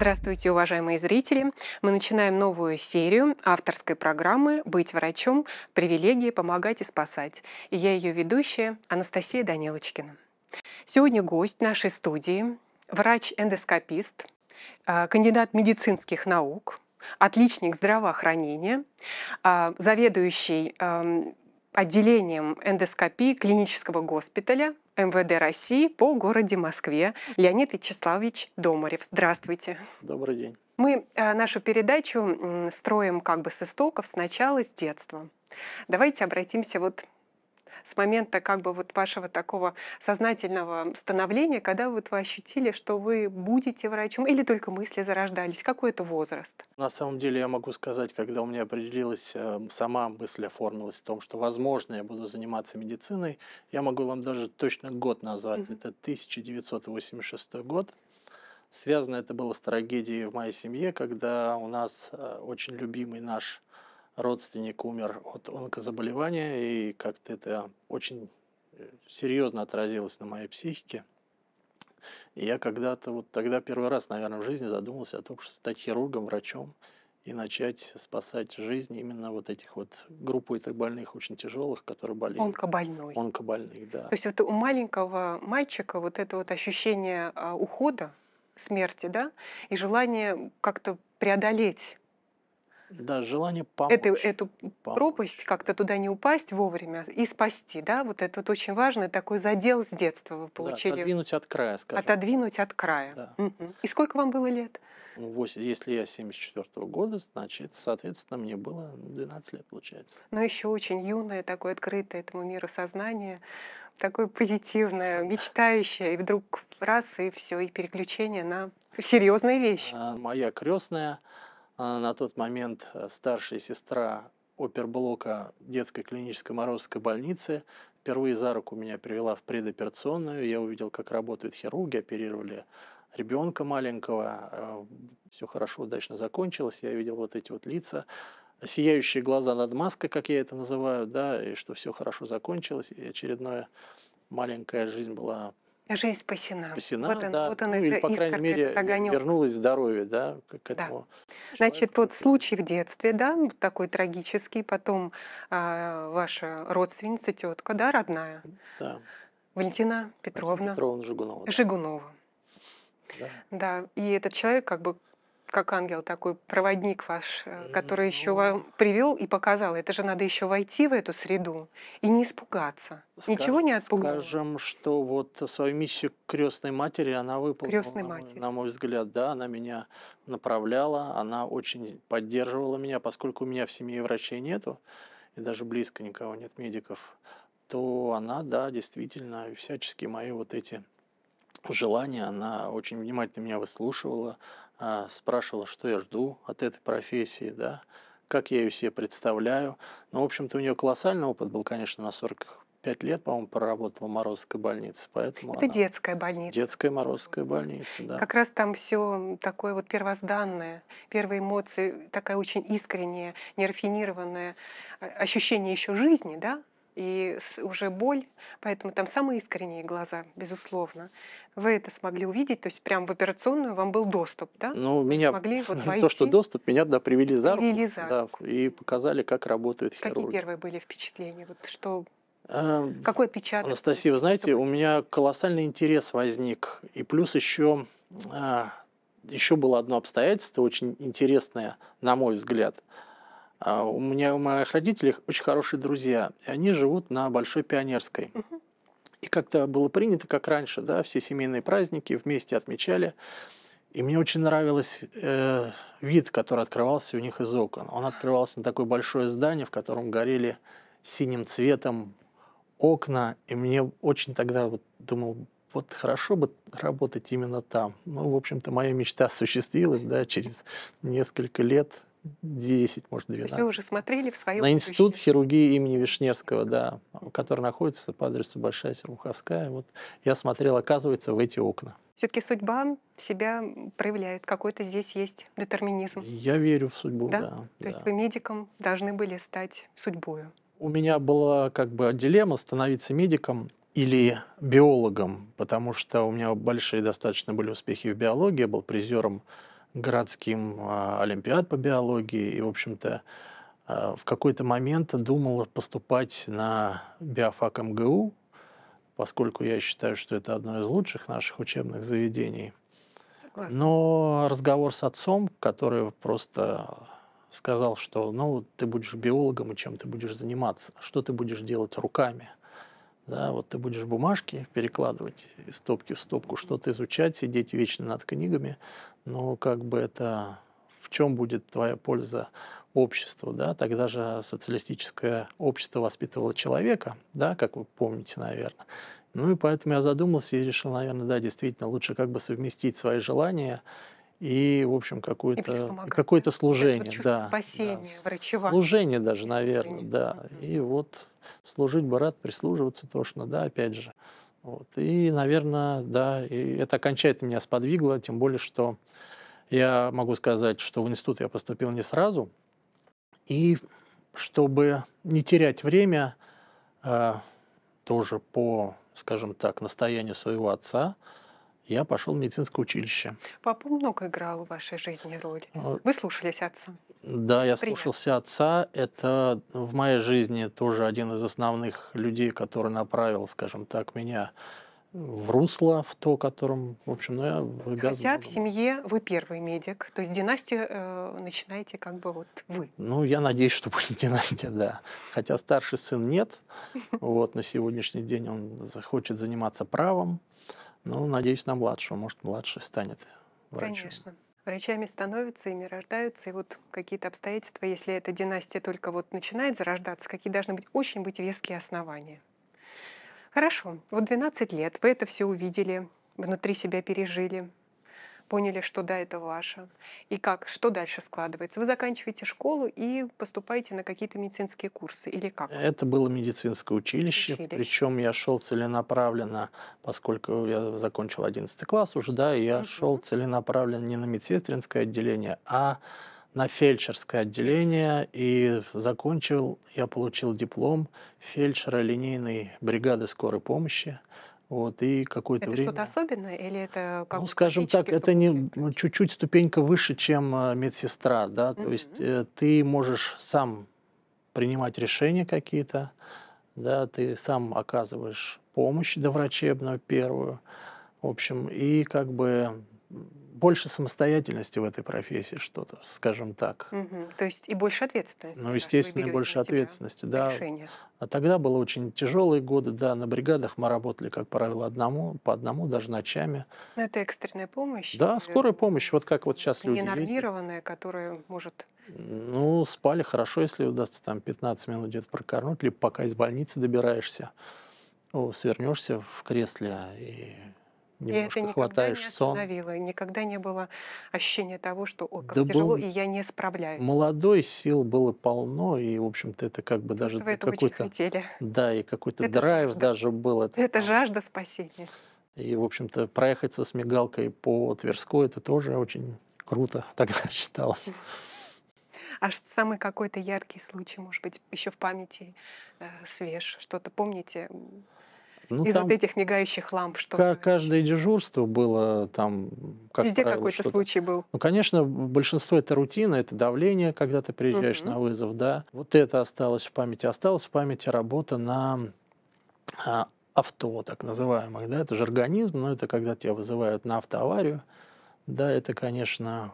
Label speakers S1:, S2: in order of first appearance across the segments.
S1: Здравствуйте, уважаемые зрители! Мы начинаем новую серию авторской программы «Быть врачом. Привилегии помогать и спасать». И я ее ведущая Анастасия Данилочкина. Сегодня гость нашей студии – врач-эндоскопист, а, кандидат медицинских наук, отличник здравоохранения, а, заведующий отделением эндоскопии клинического госпиталя МВД России по городе Москве Леонид Вячеславович Домарев. Здравствуйте. Добрый день. Мы э, нашу передачу строим как бы с истоков, сначала с детства. Давайте обратимся вот с момента как бы вот вашего такого сознательного становления, когда вот вы ощутили, что вы будете врачом, или только мысли зарождались? Какой это возраст? На
S2: самом деле я могу сказать, когда у меня определилась эм, сама мысль оформилась в том, что возможно я буду заниматься медициной, я могу вам даже точно год назвать. Mm-hmm. Это 1986 год. Связано это было с трагедией в моей семье, когда у нас э, очень любимый наш родственник умер от онкозаболевания, и как-то это очень э, серьезно отразилось на моей психике. И я когда-то, вот тогда первый раз, наверное, в жизни задумался о том, чтобы стать хирургом, врачом и начать спасать жизни именно вот этих вот группу этих больных, очень тяжелых, которые болеют. Онкобольной. Онкобольных, да. То есть
S1: вот у маленького мальчика вот это вот ощущение а, ухода, смерти, да, и желание как-то преодолеть
S2: да, желание
S1: помочь. Это, эту помочь. пропасть, как-то туда не упасть вовремя и спасти, да, вот это вот очень важно, такой задел с детства вы получили. Да, отодвинуть
S2: от края, скажем.
S1: Отодвинуть от края. Да. И сколько вам было лет?
S2: 8, ну, если я 74 -го
S1: года, значит, соответственно, мне было 12 лет, получается. Но еще очень юное, такое открытое этому миру сознание, такое позитивное, мечтающее, и вдруг раз, и все, и переключение на
S2: серьезные вещи. А, моя крестная а на тот момент э, старшая сестра оперблока детской клинической Морозовской больницы. Впервые за руку меня привела в предоперационную. Я увидел, как работают хирурги, оперировали ребенка маленького. А, все хорошо, удачно закончилось. Я видел вот эти вот лица, сияющие глаза над маской, как я это называю, да, и что все хорошо закончилось, и очередная маленькая жизнь была
S1: Жизнь спасена.
S2: Спасена, вот он, да. Вот он ну, или, по крайней мере, огонек. вернулось здоровье, да, к этому.
S1: Да. Значит, вот случай в детстве, да, такой трагический, потом э, ваша родственница, тетка, да, родная. Да. Валентина Петровна. Валентина Петровна Жигунова. Да. Жигунова. Да. да, и этот человек как бы как ангел такой, проводник ваш, э, который еще вам привел и показал. Это же надо еще войти в эту среду и не испугаться. Скажем, Ничего
S2: не отпугнуть. Скажем, что вот свою миссию крестной матери она выполнила. Крестной матери. на мой взгляд, да, она меня направляла, она очень поддерживала меня, поскольку у меня в семье врачей нету, и даже близко никого нет медиков, то она, да, действительно, всячески мои вот эти желания, она очень внимательно меня выслушивала, а, спрашивал, что я жду от этой профессии, да, как я ее себе представляю. Ну, в общем-то, у нее колоссальный опыт был, конечно, на 45 лет, по-моему, проработала морозской больнице, Поэтому Это она...
S1: детская больница.
S2: Детская Морозская больница, да. Как
S1: раз там все такое вот первозданное, первые эмоции, такая очень искренняя, нерафинированная а, ощущение еще жизни, да, и уже боль, поэтому там самые искренние глаза, безусловно. Вы это смогли увидеть, то есть прям в операционную вам был доступ, да? Ну, меня, смогли вот войти, то, что
S2: доступ, меня, да, привели за руку, привели за руку. Да, и показали, как работает Какие хирурги. Какие
S1: первые были впечатления? Вот что
S2: а, какой отпечаток? Анастасия, вы знаете, у меня колоссальный интерес возник. И плюс еще, а, еще было одно обстоятельство очень интересное, на мой взгляд – а у меня у моих родителей очень хорошие друзья, и они живут на Большой Пионерской. И как-то было принято, как раньше, да, все семейные праздники вместе отмечали. И мне очень нравился э, вид, который открывался у них из окон. Он открывался на такое большое здание, в котором горели синим цветом окна. И мне очень тогда вот думал, вот хорошо бы работать именно там. Ну, в общем-то, моя мечта осуществилась, да, через несколько лет 10, может, 12. вы уже
S1: смотрели в свое На будущее. институт
S2: хирургии имени Вишневского, да, который находится по адресу Большая Сермуховская. Вот я смотрел, оказывается, в эти окна.
S1: Все-таки судьба себя проявляет, какой-то здесь есть детерминизм. Я
S2: верю в судьбу, да. да То да. есть вы
S1: медиком должны были стать судьбою.
S2: У меня была как бы дилемма становиться медиком или биологом, потому что у меня большие достаточно были успехи в биологии, я был призером городским а, олимпиад по биологии. И, в общем-то, а, в какой-то момент думал поступать на биофак МГУ, поскольку я считаю, что это одно из лучших наших учебных заведений. Но разговор с отцом, который просто сказал, что ну, ты будешь биологом, и чем ты будешь заниматься, что ты будешь делать руками – да, вот ты будешь бумажки перекладывать из стопки в стопку, что-то изучать, сидеть вечно над книгами, но как бы это в чем будет твоя польза обществу, да, тогда же социалистическое общество воспитывало человека, да, как вы помните, наверное. Ну и поэтому я задумался и решил, наверное, да, действительно, лучше как бы совместить свои желания и, в общем, какое-то какое служение. Да,
S1: спасения, да, врачевания. Служение
S2: даже, наверное, да. И вот служить бы рад, прислуживаться тошно, да, опять же. Вот. И, наверное, да, и это окончательно меня сподвигло, тем более, что я могу сказать, что в институт я поступил не сразу. И чтобы не терять время, э, тоже по, скажем так, настоянию своего отца, я пошел в медицинское училище.
S1: Папа много играл в вашей жизни роль. А, вы слушались отца?
S2: Да, я Привет. слушался отца. Это в моей жизни тоже один из основных людей, который направил, скажем так, меня в русло, в то, которым, в общем, ну, я обязан. Хотя в
S1: семье вы первый медик, то есть династию э, начинаете как бы вот вы.
S2: Ну, я надеюсь, что будет династия, да. Хотя старший сын нет, вот на сегодняшний день он хочет заниматься правом, ну, надеюсь, на младшего. Может, младший станет врачом. Конечно.
S1: Врачами становятся, ими рождаются, и вот какие-то обстоятельства, если эта династия только вот начинает зарождаться, какие должны быть очень быть веские основания. Хорошо, вот 12 лет вы это все увидели, внутри себя пережили, поняли, что да, это ваше, и как, что дальше складывается. Вы заканчиваете школу и поступаете на какие-то медицинские курсы, или как? Это
S2: было медицинское училище, училище. причем я шел целенаправленно, поскольку я закончил 11 класс уже, да, я угу. шел целенаправленно не на медсестринское отделение, а на фельдшерское отделение и закончил, я получил диплом фельдшера линейной бригады скорой помощи. Вот, и какое-то это время... что-то
S1: особенное или это ну, как Ну,
S2: скажем так, это не ну, чуть-чуть ступенька выше, чем э, медсестра, да, mm-hmm. то есть э, ты можешь сам принимать решения какие-то, да, ты сам оказываешь помощь до доврачебную первую, в общем, и как бы больше самостоятельности в этой профессии что-то, скажем так.
S1: Угу. То есть и больше ответственности. Ну,
S2: естественно, и больше ответственности, да. Решение. А тогда было очень тяжелые годы, да, на бригадах мы работали, как правило, одному, по одному, даже ночами.
S1: Но ну, это экстренная помощь? Да, э, скорая
S2: помощь, вот как вот сейчас люди
S1: Ненормированная, которая может...
S2: Ну, спали хорошо, если удастся там 15 минут где-то прокорнуть, либо пока из больницы добираешься, свернешься в кресле и Немножко это хватаешь не сон.
S1: Никогда не было ощущения того, что о, как да тяжело, был... и я не справляюсь.
S2: Молодой, сил было полно, и, в общем-то, это как бы даже какой-то... Да, и какой-то драйв жажда. даже был. Это,
S1: это жажда спасения.
S2: И, в общем-то, проехаться с мигалкой по Тверской, это тоже очень круто тогда считалось.
S1: А что самый какой-то яркий случай, может быть, еще в памяти э, свеж? Что-то помните? Ну, Из там вот этих мигающих ламп, что
S2: Каждое дежурство было там... Как Везде какой-то случай был. Ну, конечно, большинство это рутина, это давление, когда ты приезжаешь угу. на вызов, да. Вот это осталось в памяти. Осталась в памяти работа на а, авто, так называемых, да, это же организм, но это когда тебя вызывают на автоаварию, да, это, конечно,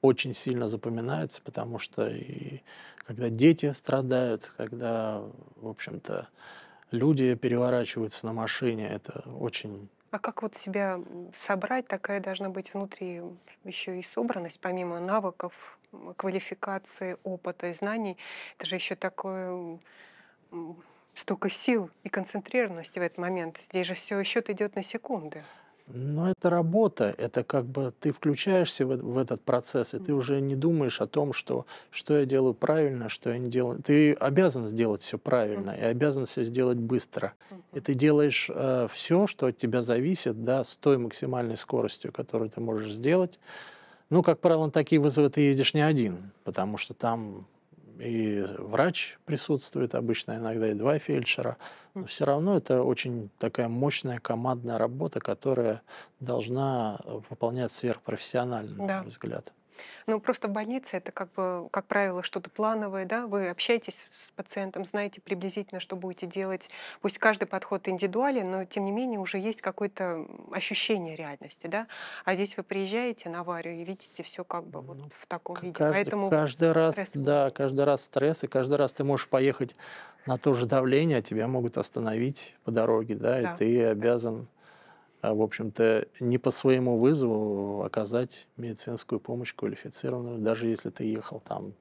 S2: очень сильно запоминается, потому что и когда дети страдают, когда, в общем-то, люди переворачиваются на машине, это очень...
S1: А как вот себя собрать, такая должна быть внутри еще и собранность, помимо навыков, квалификации, опыта и знаний. Это же еще такое столько сил и концентрированности в этот момент. Здесь же все счет идет на секунды.
S2: Но это работа, это как бы ты включаешься в, в этот процесс, и ты уже не думаешь о том, что, что я делаю правильно, что я не делаю. Ты обязан сделать все правильно и обязан все сделать быстро. И ты делаешь э, все, что от тебя зависит, да, с той максимальной скоростью, которую ты можешь сделать. Ну, как правило, на такие вызовы ты едешь не один, потому что там и врач присутствует обычно, иногда и два фельдшера. Но все равно это очень такая мощная командная работа, которая должна э, выполнять сверхпрофессионально, да. на мой взгляд.
S1: Ну, просто в больнице это, как бы, как правило, что-то плановое, да, вы общаетесь с пациентом, знаете приблизительно, что будете делать. Пусть каждый подход индивидуален, но, тем не менее, уже есть какое-то ощущение реальности, да. А здесь вы приезжаете на аварию и видите все как бы вот ну, в таком каждый, виде. Поэтому каждый раз, стресс...
S2: да, каждый раз стресс, и каждый раз ты можешь поехать на то же давление, а тебя могут остановить по дороге, да, да. и ты обязан а, в общем-то, не по своему вызову оказать медицинскую помощь квалифицированную, даже если ты ехал там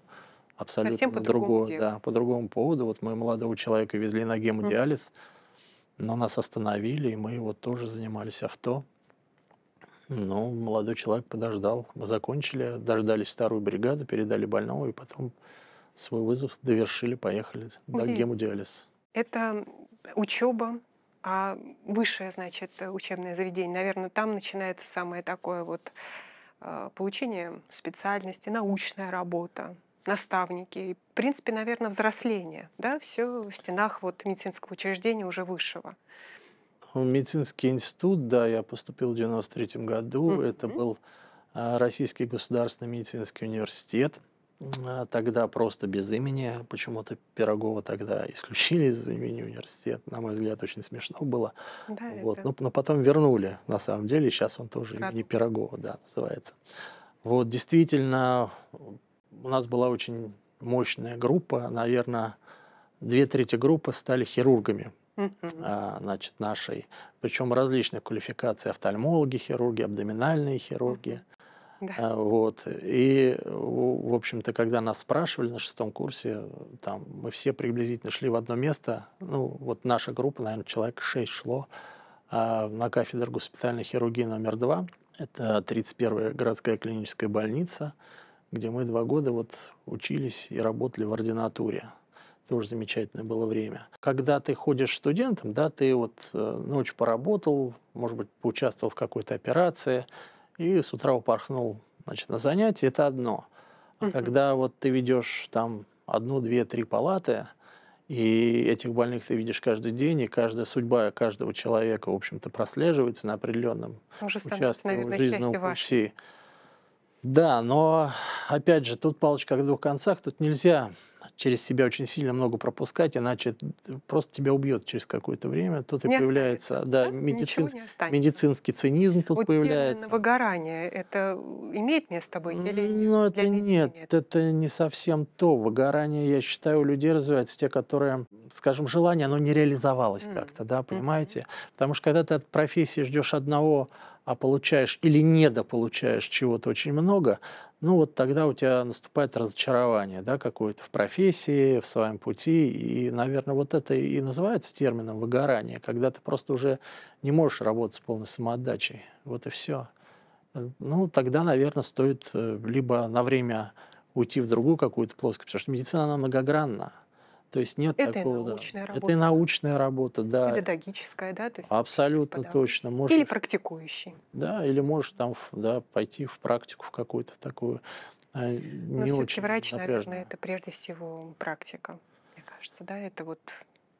S2: абсолютно по другому, да, по другому поводу. Вот мы молодого человека везли на гемодиализ, но нас остановили, и мы вот тоже занимались авто. Ну, молодой человек подождал. Мы закончили, дождались вторую бригаду, передали больного, и потом свой вызов довершили, поехали. Да, гемодиализ.
S1: Это учеба, а высшее, значит, учебное заведение, наверное, там начинается самое такое вот а, получение специальности, научная работа, наставники, и, в принципе, наверное, взросление, да, все в стенах вот медицинского учреждения уже высшего.
S2: Э, медицинский институт, да, я поступил в 93 году, mm-hmm. это был а, Российский государственный медицинский университет, а, тогда просто без имени. Почему-то Пирогова тогда исключили из имени университета. На мой взгляд, очень смешно было. Да, вот. это... но, но потом вернули, на самом деле. Сейчас он тоже Рад. Пирогова, да, называется. Вот, действительно, у нас была очень мощная группа. Наверное, две трети группы стали хирургами. Uh значит, нашей, причем различных квалификаций, офтальмологи, хирурги, абдоминальные хирурги, да. А, вот. И, в общем-то, когда нас спрашивали на шестом курсе, там, мы все приблизительно шли в одно место. Ну, вот наша группа, наверное, человек шесть шло а, на кафедру госпитальной хирургии номер два. Это 31-я городская клиническая больница, где мы два года вот учились и работали в ординатуре тоже замечательное было время. Когда ты ходишь студентом, да, ты вот э, ночь поработал, может быть, поучаствовал в какой-то операции, и с утра упорхнул значит, на занятие, это одно. А угу. когда вот ты ведешь там одну, две, три палаты, и этих больных ты видишь каждый день, и каждая судьба каждого человека, в общем-то, прослеживается на определенном участке жизненного пути. Да, но опять же, тут палочка о двух концах, тут нельзя через себя очень сильно много пропускать, иначе просто тебя убьет через какое-то время. Тут не и появляется останется, да, да? Медицин... медицинский цинизм тут вот появляется.
S1: выгорание, это э, имеет место быть? Или ну, это нет, это
S2: не совсем то. Выгорание, я считаю, у людей развивается те, которые, скажем, желание, оно не реализовалось mm. как-то, да, понимаете? Mm -hmm. Потому что когда ты от профессии ждешь одного а получаешь или недополучаешь чего-то очень много, ну вот тогда у тебя наступает разочарование, да, какое-то в профессии, в своем пути, и, наверное, вот это и называется термином выгорание, когда ты просто уже не можешь работать с полной самоотдачей, вот и все. Э, ну, тогда, наверное, стоит э, либо на время уйти в другую какую-то плоскость, потому что медицина, она многогранна, то есть нет это такого. Это научная да. работа. Это и научная работа, да.
S1: Педагогическая, да? То есть
S2: Абсолютно точно. Может, или
S1: практикующий.
S2: Да, или можешь там да, пойти в практику в какую-то такую а не Но очень врач, напряженную. наверное,
S1: это прежде всего практика, мне кажется, да? Это вот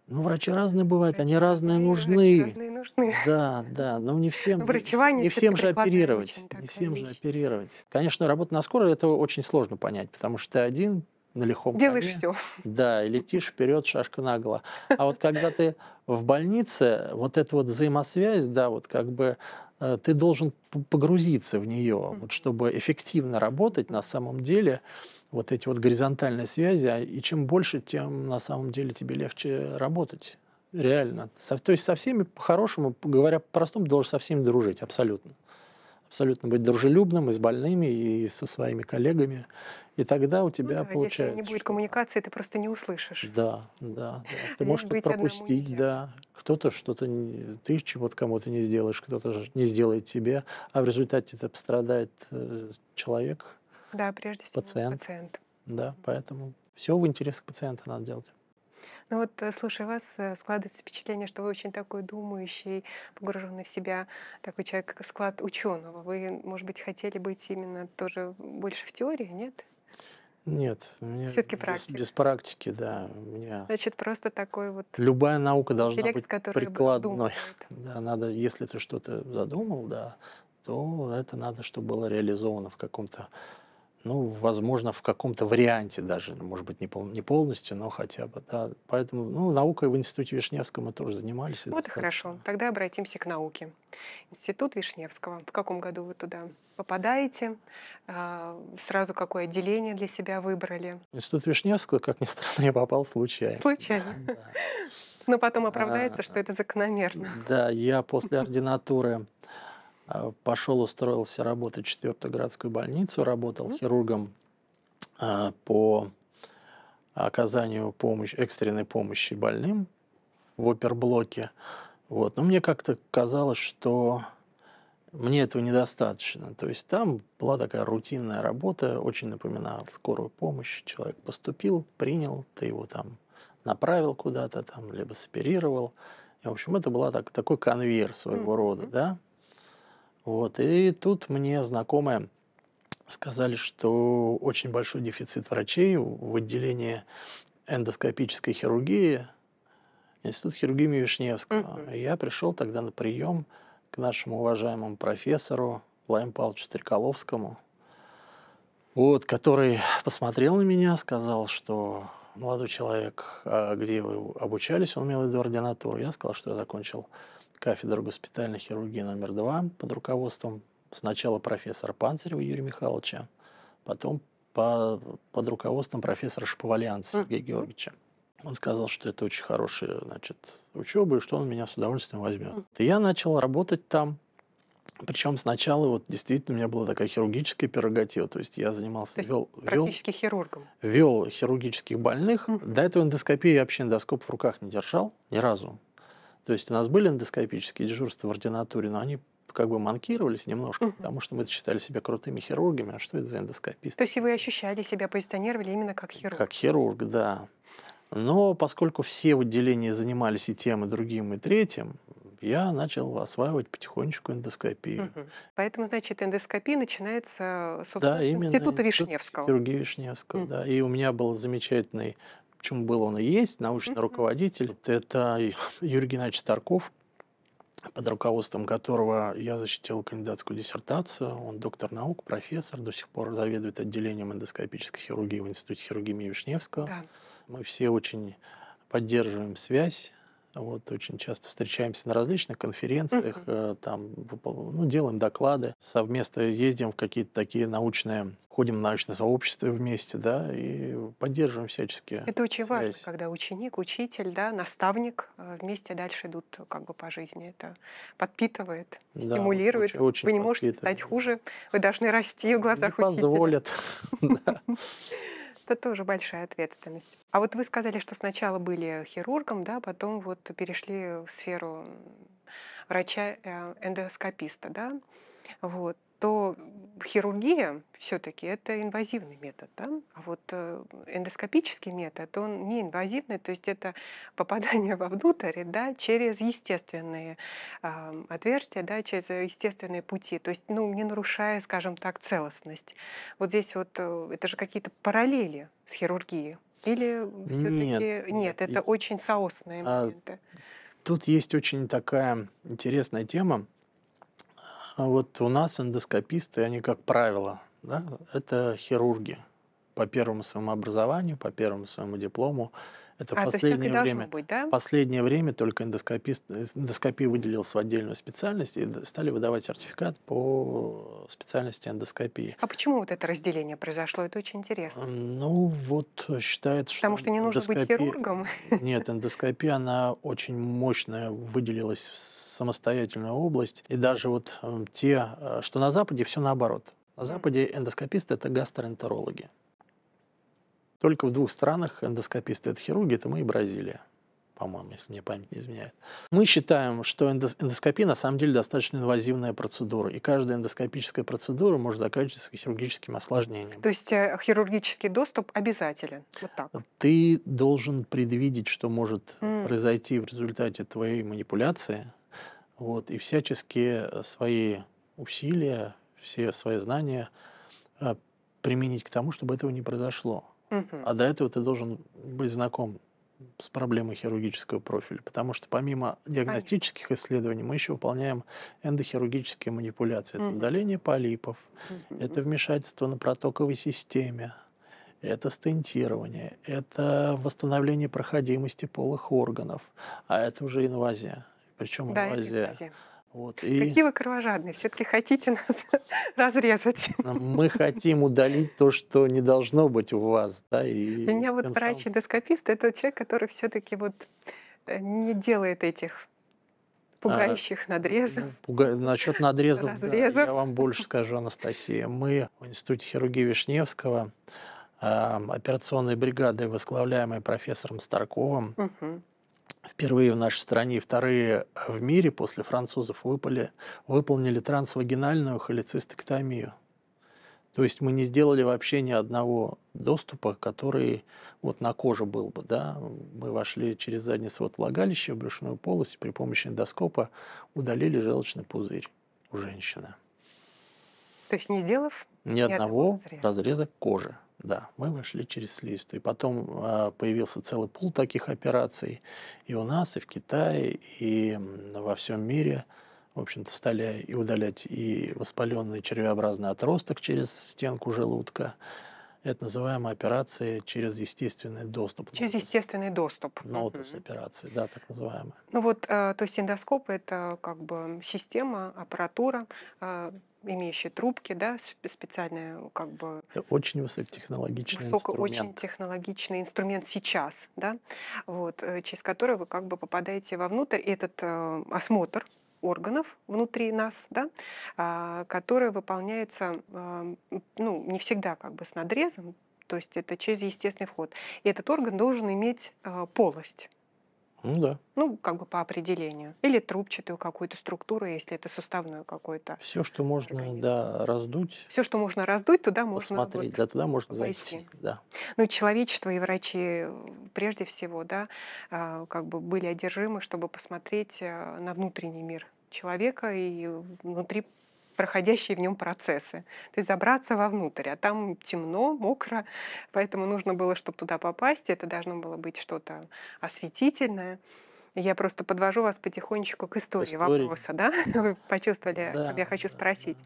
S2: ну, врачи разные бывают, врачи они разные, разные нужны. Разные нужны. Да, да, но не всем, Но врачевание не всем же оперировать. Не всем вещь. же оперировать. Конечно, работа на скорой это очень сложно понять, потому что ты один, на лихом Делаешь коне. все. Да, и летишь вперед шашка наголо. А вот когда ты в больнице, вот эта вот взаимосвязь, да, вот как бы э, ты должен погрузиться в нее, вот чтобы эффективно работать на самом деле, вот эти вот горизонтальные связи, а, и чем больше, тем на самом деле тебе легче работать. Реально. Со, то есть со всеми по-хорошему, говоря по-простому, должен со всеми дружить, абсолютно. Абсолютно быть дружелюбным и с больными, и со своими коллегами, и тогда у тебя ну, да, получается... Если не будет
S1: коммуникации, ты просто не услышишь.
S2: Да, да. да. Ты Здесь можешь пропустить, да. Кто-то что-то... Ты чего-то кому-то не сделаешь, кто-то не сделает тебе. А в результате это пострадает э, человек. Да, прежде всего пациент. пациент. Да, поэтому все в интересах пациента надо делать.
S1: Ну вот, э, слушая вас, э, складывается впечатление, что вы очень такой думающий, погруженный в себя, такой человек, склад ученого. Вы, может быть, хотели быть именно тоже больше в теории, нет?
S2: Нет, мне Все-таки без, без практики, да, у меня.
S1: Значит, просто такой вот.
S2: Любая наука должна интеллект, быть прикладной. Да, надо, если ты что-то задумал, да, то это надо, чтобы было реализовано в каком-то ну, возможно, в каком-то варианте даже, ну, может быть, не, пол, не полностью, но хотя бы, да. Поэтому, ну, наукой в Институте Вишневского мы тоже занимались. Вот и хорошо.
S1: Тогда обратимся к науке. Институт Вишневского. В каком году вы туда попадаете? А, сразу какое отделение для себя выбрали?
S2: Институт Вишневского, как ни странно, я попал случайно.
S1: Случайно. Но потом оправдается, а, что это закономерно.
S2: Да, я после ординатуры а, пошел, устроился работать в четвертую городскую больницу, работал хирургом а, по оказанию помощи, экстренной помощи больным в оперблоке. Вот. Но мне как-то казалось, что мне этого недостаточно. То есть там была такая рутинная работа, очень напоминала скорую помощь. Человек поступил, принял, ты его там направил куда-то, там, либо соперировал. И, в общем, это была так, такой конвейер своего mm-hmm. рода, да. Вот, и тут мне знакомые сказали, что очень большой дефицит врачей в отделении эндоскопической хирургии Институт хирургии Вишневского. Угу. И я пришел тогда на прием к нашему уважаемому профессору Владимиру Павловичу Триколовскому, вот, который посмотрел на меня, сказал, что молодой человек, а, где вы обучались, он имел в виду ординатуру. Я сказал, что я закончил кафедра госпитальной хирургии номер 2 под руководством сначала профессора Панцерева Юрия Михайловича, потом по, под руководством профессора Шаповалиана Сергея mm. Георгиевича. Он сказал, что это очень хорошая значит, учеба, и что он меня с удовольствием возьмет. Mm. И я начал работать там. Причем сначала вот действительно у меня была такая хирургическая прерогатива, то есть я занимался, то вел, практически вел, хирургом. вел хирургических больных. Mm До этого эндоскопии я вообще эндоскоп в руках не держал ни разу. То есть у нас были эндоскопические дежурства в ординатуре, но они как бы манкировались немножко, угу. потому что мы считали себя крутыми хирургами, а что это за эндоскопист?
S1: То есть и вы ощущали себя, позиционировали именно как хирург? Как
S2: хирург, да. Но поскольку все отделения занимались и тем, и другим, и третьим, я начал осваивать потихонечку эндоскопию.
S1: Угу. Поэтому, значит, эндоскопия начинается, да, с именно института Вишневского. Институт хирургии
S2: Вишневского, угу. да. И у меня был замечательный чем был он и есть, научный руководитель, это Юрий Геннадьевич Тарков, под руководством которого я защитил кандидатскую диссертацию. Он доктор наук, профессор, до сих пор заведует отделением эндоскопической хирургии в Институте хирургии Вишневского. Да. Мы все очень поддерживаем связь вот, очень часто встречаемся на различных конференциях, mm-hmm. там, ну, делаем доклады, совместно ездим в какие-то такие научные, ходим в научное сообщество вместе, да, и поддерживаем всячески. Это
S1: очень связь. важно, когда ученик, учитель, да, наставник э, вместе дальше идут как бы по жизни. Это подпитывает,
S2: да, стимулирует. Очень, очень вы не
S1: можете стать хуже, вы должны расти в глазах не учителя. позволят. Это тоже большая ответственность. А вот вы сказали, что сначала были хирургом, да, потом вот перешли в сферу врача-эндоскописта, э, да? Вот то хирургия все-таки это инвазивный метод, да? а вот э, эндоскопический метод, он не инвазивный, то есть это попадание вовнутрь да, через естественные э, отверстия, да, через естественные пути, то есть ну, не нарушая, скажем так, целостность. Вот здесь вот э, это же какие-то параллели с хирургией. Или все-таки нет, нет, это и... очень соосные а моменты.
S2: А, тут есть очень такая интересная тема а вот у нас эндоскописты, они, как правило, да, это хирурги по первому своему образованию, по первому своему диплому, это а, последнее то есть время. Быть, да? Последнее время только эндоскопист, э, эндоскопия выделилась в отдельную специальность и стали выдавать сертификат по э, специальности эндоскопии. А
S1: почему вот это разделение произошло? Это очень интересно.
S2: Ну, вот э, считается, что...
S1: Потому что не нужно эндоскопия... быть хирургом.
S2: Нет, эндоскопия, она очень мощная, выделилась в самостоятельную область. И даже вот эм, те, что на Западе, все наоборот. На Западе эндоскописты – это гастроэнтерологи. Только в двух странах эндоскописты – это хирурги, это мы и Бразилия по-моему, если мне память не изменяет. Мы считаем, что эндоскопия на самом деле достаточно инвазивная процедура, и каждая эндоскопическая процедура может заканчиваться хирургическим осложнением.
S1: То есть э, хирургический доступ обязателен? Вот так?
S2: Ты должен предвидеть, что может mm. произойти в результате твоей манипуляции, вот, и всячески э, свои усилия, все свои знания э, применить к тому, чтобы этого не произошло. А до этого ты должен быть знаком с проблемой хирургического профиля, потому что помимо Понятно. диагностических исследований мы еще выполняем эндохирургические манипуляции. Это удаление полипов, это вмешательство на протоковой системе, это стентирование, это восстановление проходимости полых органов, а это уже инвазия. Причем Да, инвазия инвазия. Вот, и... Какие
S1: вы кровожадные, все-таки хотите нас разрезать.
S2: А мы хотим удалить то, что не должно быть у вас. Да, и У меня вот
S1: врач-эндоскопист – это человек, который все-таки вот э, не делает этих а, пугающих а, надрезов. Ну,
S2: пуга... Насчет надрезов, разрезов. да, я вам больше скажу, Анастасия. Мы в Институте хирургии Вишневского а, операционной бригадой, возглавляемой профессором Старковым, угу впервые в нашей стране и вторые э, в мире после французов выпали, выполнили трансвагинальную холецистектомию. То есть мы не сделали вообще ни одного доступа, который вот на коже был бы. Да? Мы вошли через задний свод влагалища в брюшную полость и при помощи эндоскопа удалили желчный пузырь у женщины.
S1: То есть не сделав
S2: ни, ни одного, одного разреза. разреза кожи. Да, мы вошли через слизистую. Потом э, появился целый пул таких операций и у нас, и в Китае, и во всем мире. В общем-то, стали и удалять и воспаленный червеобразный отросток через стенку желудка. Это называемая операция через естественный доступ. Через естественный доступ. Нотус mm-hmm. операции, да, так называемая.
S1: Ну вот, э, то есть эндоскоп – это как бы система, аппаратура, э, имеющие трубки, да, э, специальные э, как бы...
S2: Это очень высокотехнологичный высоко, инструмент. Очень
S1: технологичный инструмент сейчас, да, вот, э, через который вы как бы попадаете вовнутрь. И этот э, осмотр органов внутри нас, да, э, который выполняется, э, ну, не всегда как бы с надрезом, то есть это через естественный вход. И этот орган должен иметь э, полость. Ну да. Ну, как бы по определению. Или трубчатую какую-то структуру, если это суставную какой-то. Все, что можно, да, раздуть. Все, что можно раздуть, туда можно посмотреть, вот, да, туда можно пойти. зайти, да. Ну, человечество и врачи прежде всего, да, а, как бы были одержимы, чтобы посмотреть э, на внутренний мир человека и внутри проходящие в нем процессы. То есть забраться вовнутрь, а там темно, мокро, поэтому нужно было, чтобы туда попасть, это должно было быть что-то осветительное. Я просто подвожу вас потихонечку к истории, истории. вопроса, да? Вы почувствовали, да, я хочу спросить. Да,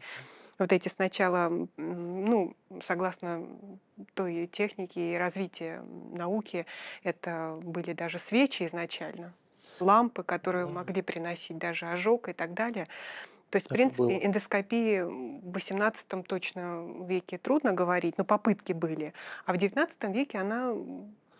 S1: Вот эти сначала, ну, согласно той технике и развитию науки, это были даже свечи изначально, лампы, которые да. могли приносить даже ожог и так далее. То есть, так в принципе, было. эндоскопии в XVIII точно веке трудно говорить, но попытки были. А в XIX веке она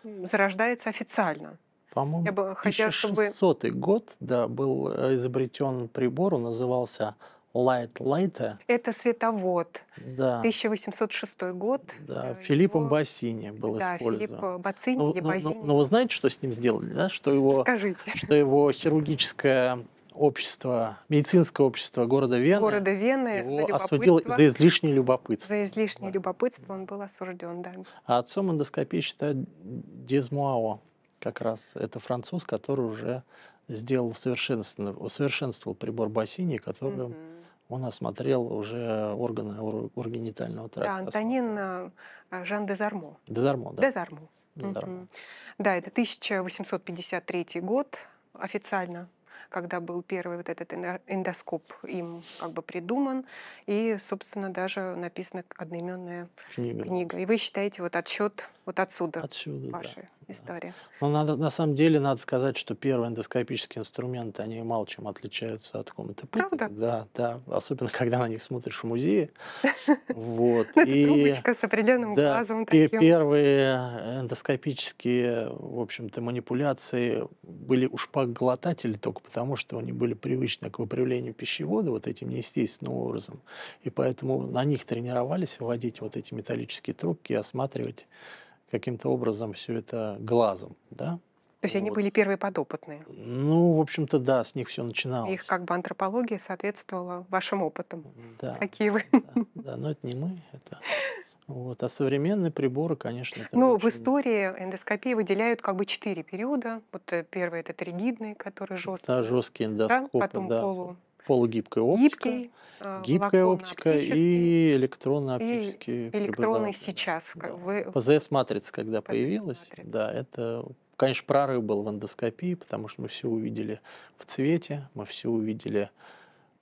S1: зарождается официально. По-моему, Я бы чтобы...
S2: год да, был э, изобретен прибор, он назывался Light Light.
S1: Это световод. Да. 1806 год.
S2: Да, э, Филиппом Бассини был да, использован.
S1: Филипп Бацини но, но, Бассини. Но, ну, но, ну,
S2: но ну, вы знаете, что с ним сделали, да? Что его, Скажите. Что его хирургическая общества, медицинское общество города Вены, города Вены его за осудил за излишнее любопытство.
S1: За излишнее да. любопытство он был осужден, да.
S2: А отцом эндоскопии считают Дезмуао, как раз это француз, который уже сделал усовершенствовал, прибор Бассини, который угу. он осмотрел уже органы урогенитального тракта. Да, Антонин
S1: э, э, Жан Дезармо.
S2: Дезармо, да. Дезармо.
S1: Дезармо. Угу. Да, это 1853 год официально когда был первый вот этот эндоскоп им как бы придуман, и, собственно, даже написана одноименная
S2: книга. книга.
S1: И вы считаете вот отсчет вот отсюда, отсюда ваша да, история.
S2: Да. Но ну, надо, на самом деле надо сказать, что первые эндоскопические инструменты, они мало чем отличаются от комнаты пыток. Правда? Да, да. Особенно, когда на них смотришь в музее. Вот. И, трубочка
S1: с определенным да, глазом. Первые
S2: э, эндоскопические, в общем-то, манипуляции были уж шпаг-глотателей только потому, что они были привычны к выпрямлению пищевода вот этим неестественным образом. И поэтому на них тренировались вводить вот эти металлические трубки и осматривать каким-то образом все это глазом, да.
S1: То есть вот. они были первые подопытные?
S2: Ну, в общем-то, да, с них все начиналось. Их
S1: как бы антропология соответствовала вашим опытам. Да. Какие вы? Да,
S2: да но это не мы, это вот. А современные приборы, конечно... Ну,
S1: очень... в истории эндоскопии выделяют как бы четыре периода. Вот э, первый — это тригидный, который жесткий.
S2: Да, жесткий эндоскоп, да. Потом да. полу полугибкая оптика, Гибкий,
S1: э, гибкая
S2: оптика и электронно-оптические и электроны
S1: сейчас. Да. Вы...
S2: ПЗС-матрица, когда ПЗС -матрица. появилась, да, это, конечно, прорыв был в эндоскопии, потому что мы все увидели в цвете, мы все увидели,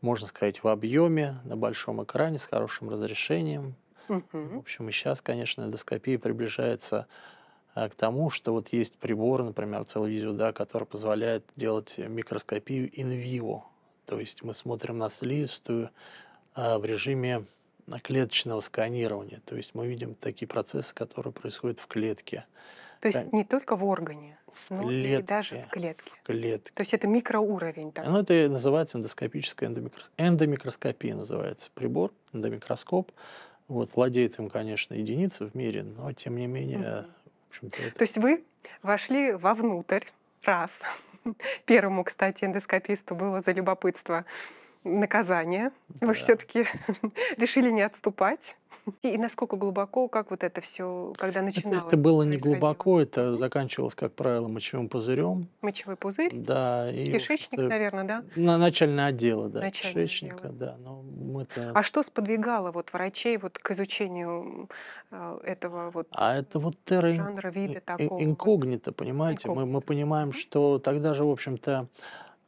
S2: можно сказать, в объеме, на большом экране, с хорошим разрешением. Угу. В общем, и сейчас, конечно, эндоскопия приближается э, к тому, что вот есть прибор, например, целовизию, да, который позволяет делать микроскопию in vivo, то есть мы смотрим на слизистую а, в режиме клеточного сканирования. То есть мы видим такие процессы, которые происходят в клетке.
S1: То есть не только в органе, но
S2: клетке, и даже в клетке. В клетке.
S1: То есть это микроуровень. Так.
S2: Ну, это называется эндоскопическая эндомикрос... эндомикроскопия, называется прибор, эндомикроскоп. Вот, владеет им, конечно, единицы в мире, но тем не менее...
S1: Угу. В -то, это... То есть вы вошли вовнутрь, раз, Первому, кстати, эндоскописту было за любопытство наказание. Да. Вы все-таки решили не отступать. И насколько глубоко, как вот это все, когда начиналось? Это было не глубоко,
S2: это заканчивалось, как правило, мочевым пузырем.
S1: Мочевой пузырь?
S2: Да. И Кишечник, вот, наверное, да? На начальное отдело, да. Начальное кишечника, отдело. да. Но мы -то... А
S1: что сподвигало вот врачей вот к изучению э, этого вот
S2: а это вот терра... жанра,
S1: вида э, такого?
S2: Инкогнито, понимаете? Инкогнито. Мы, мы понимаем, что тогда же, в общем-то,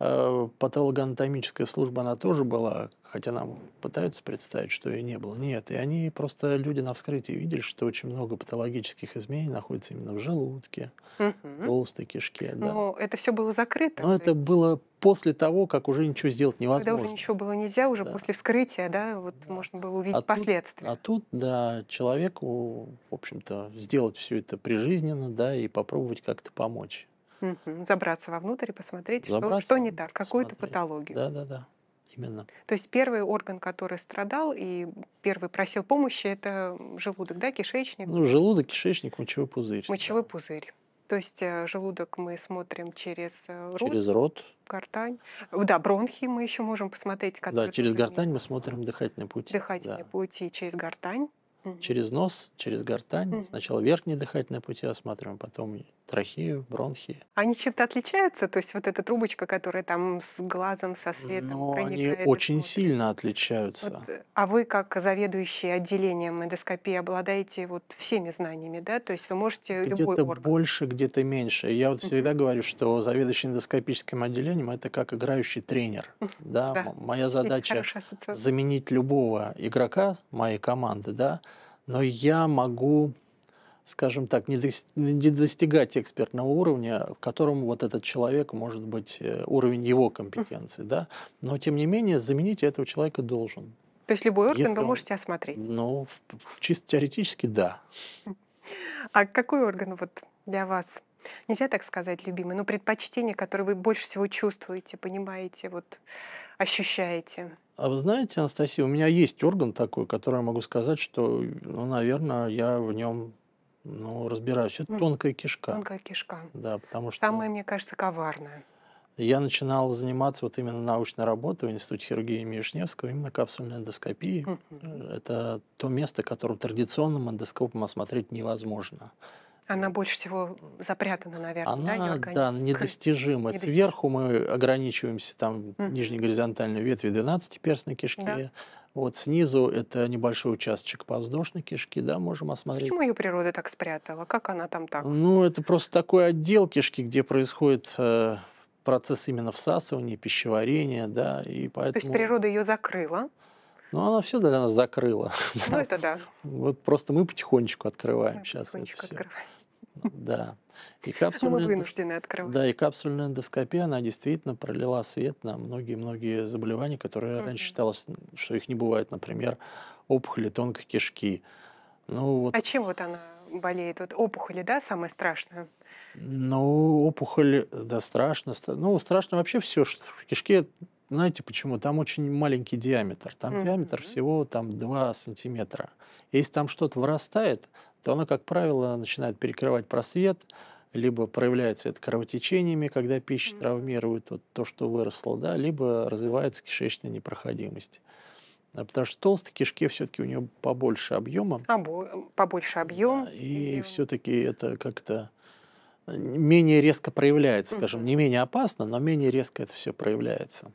S2: Э, патологоанатомическая служба, она тоже была, хотя нам пытаются представить, что ее не было. Нет, и они просто, люди на вскрытии видели, что очень много патологических изменений находится именно в желудке, угу. толстой кишке. Да.
S1: Но это все было закрыто. Но
S2: это есть... было после того, как уже ничего сделать невозможно. Когда уже
S1: ничего было нельзя, уже да. после вскрытия, да, вот да. можно было увидеть а последствия.
S2: а тут, да, человеку, в общем-то, сделать все это прижизненно, да, и попробовать как-то помочь.
S1: Мгм. Забраться вовнутрь и посмотреть, что, Забраться, что не так, какую-то патологию. Да, да, да. Именно. То есть первый орган, который страдал и первый просил помощи, это желудок, да, кишечник, Ну,
S2: желудок, кишечник, мочевой пузырь. да.
S1: мочевой пузырь. То есть э, желудок мы смотрим через э, рот, Через рот. гортань. Да, бронхи мы еще можем посмотреть. Да, через тоже имеют мы смотрим дыхательные пути. дыхательные Да. пути через гортань. Через нос, через гортань. Угу. Сначала верхние дыхательные
S2: пути осматриваем, потом трахею, бронхи.
S1: Они чем-то отличаются? То есть вот эта трубочка, которая там с глазом, со светом Но проникает? они очень
S2: смотрит. сильно отличаются. Вот, э,
S1: а вы, как заведующий отделением эндоскопии, обладаете вот всеми знаниями, да? То есть вы можете где любой орган... Где-то
S2: больше, где-то меньше. Я вот всегда uh-huh. говорю, что заведующий эндоскопическим отделением – это как играющий тренер. Uh-huh. Да? да, моя задача – заменить любого игрока моей команды, да, но я могу, скажем так, не, достигать экспертного уровня, в котором вот этот человек может быть э, уровень его компетенции, да. Но тем не менее заменить этого человека должен. То есть любой орган Если вы можете он, осмотреть? Ну, чисто теоретически да.
S1: А какой орган вот для вас нельзя так сказать, любимый, но предпочтение, которое вы больше всего чувствуете, понимаете, вот ощущаете?
S2: А вы знаете, Анастасия, у меня есть орган такой, который я могу сказать, что, ну, наверное, я в нем ну, разбираюсь. Это mm. тонкая кишка.
S1: Тонкая кишка. Да, потому что... Самое, мне кажется, коварное.
S2: Я начинал заниматься вот именно научной работой в Институте хирургии Мишневского, именно капсульной эндоскопией. Mm-hmm. Это то место, которое традиционным эндоскопом осмотреть невозможно.
S1: Она больше всего запрятана, наверное, Она, да, да, недостижима.
S2: Недостижим. Сверху мы ограничиваемся там mm. -hmm. нижней горизонтальной ветви 12-перстной кишки. Да. Вот снизу это небольшой участочек по повздошной кишки, да, можем осмотреть. Почему
S1: ее природа так спрятала? Как она там так?
S2: Ну, это просто такой отдел кишки, где происходит э, процесс именно всасывания, пищеварения, да, и поэтому... То есть
S1: природа ее закрыла?
S2: Ну, она все для нас закрыла. Ну, это да. Вот просто мы потихонечку открываем сейчас это все. Открываем. Да. И ну, капсульная, Мы вынуждены открывать. Да, и капсульная эндоскопия, она действительно пролила свет на многие-многие заболевания, которые угу. раньше считалось, что их не бывает. Например, опухоли тонкой кишки. Ну, вот...
S1: А чем вот она болеет? Вот опухоли, да, самое страшное?
S2: Ну, опухоль, да, страшно. Ну, страшно вообще все, что в кишке, знаете почему? Там очень маленький диаметр. Там mm диаметр всего там 2 сантиметра. Если там что-то вырастает, то она, как правило, начинает перекрывать просвет, либо проявляется это кровотечениями, когда пища травмирует вот то, что выросло, да, либо развивается кишечная непроходимость. А, потому что в толстой кишке все-таки у нее побольше объема. Обо... Побольше объем. Да, и и... все-таки это как-то э, менее резко проявляется, скажем, не менее опасно, но менее резко это все проявляется.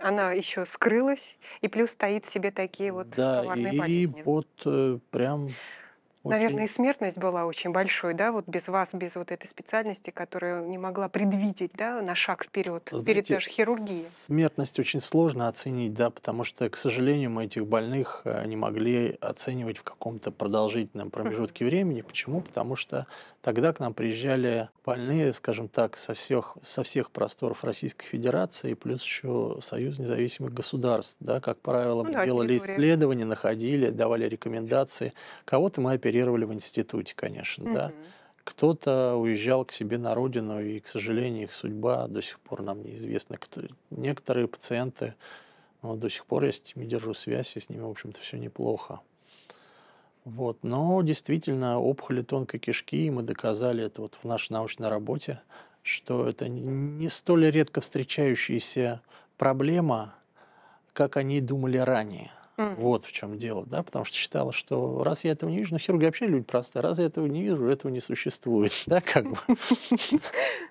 S1: Она еще скрылась, и плюс стоит себе такие вот да, коварные и болезни. вот
S2: э, прям
S1: Наверное, и смертность была очень большой, да, вот без вас, без вот этой специальности, которую не могла предвидеть, да, на шаг вперед, Знаете, перед даже хирургией.
S2: Смертность очень сложно оценить, да, потому что, к сожалению, мы этих больных э, не могли оценивать в каком-то продолжительном промежутке времени. Почему? Потому что тогда к нам приезжали больные, скажем так, со всех, со всех просторов Российской Федерации, плюс еще Союз независимых государств, да, как правило, ну, да, делали исследования, находили, давали рекомендации. Кого-то мы опять мигрировали в институте, конечно, да. Кто-то уезжал к себе на родину, и, к сожалению, их судьба до сих пор нам неизвестна. Кто... Некоторые пациенты, вот, до сих пор я с ними держу связь, и с ними, в общем-то, все неплохо. Вот. Но действительно, опухоли тонкой кишки, и мы доказали это вот в нашей научной работе, что это не столь редко встречающаяся проблема, как они думали ранее. Mm. Вот в чем дело, да, потому что считала, что раз я этого не вижу, ну хирурги вообще люди простые, раз я этого не вижу, этого не существует, да, как бы.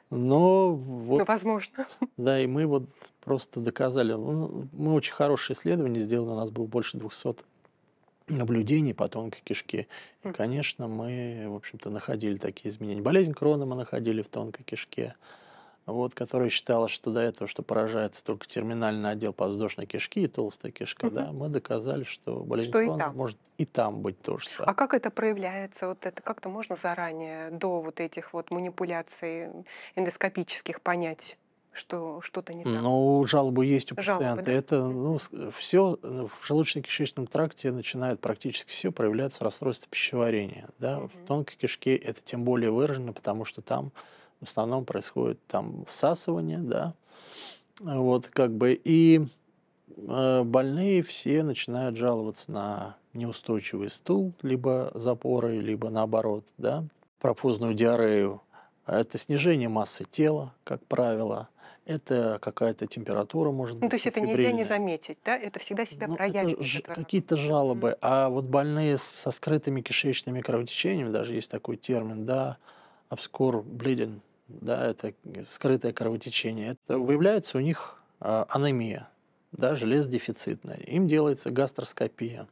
S2: Но вот... Ну, возможно. Да, и мы вот просто доказали. Ну, мы очень хорошее исследование сделали, у нас было больше 200 наблюдений по тонкой кишке. И, конечно, мы, в общем-то, находили такие изменения. Болезнь крона мы находили в тонкой кишке вот, которая считала, что до этого, что поражается только терминальный отдел подвздошной кишки и толстая кишка, угу. да, мы доказали, что болезнь что Крона и может и там быть тоже самое. А
S1: как это проявляется? Вот это как-то можно заранее, до вот этих вот манипуляций эндоскопических понять? что что-то не так.
S2: Ну, жалобы есть у пациента. да? Это ну, все ну, в желудочно-кишечном тракте начинает практически все проявляться расстройство пищеварения. Да? Угу. В тонкой кишке это тем более выражено, потому что там в основном происходит там всасывание, да, вот как бы и э, больные все начинают жаловаться на неустойчивый стул, либо запоры, либо наоборот, да, профузную диарею. Это снижение массы тела, как правило, это какая-то температура может ну, быть. то есть это нельзя не
S1: заметить, да? Это всегда себя ну, проявляет. Какие-то
S2: жалобы. Mm-hmm. А вот больные со скрытыми кишечными кровотечениями, даже есть такой термин, да, obscure bleeding, да, это скрытое кровотечение, это выявляется у них а, анемия, да, железодефицитная. Им делается гастроскопия,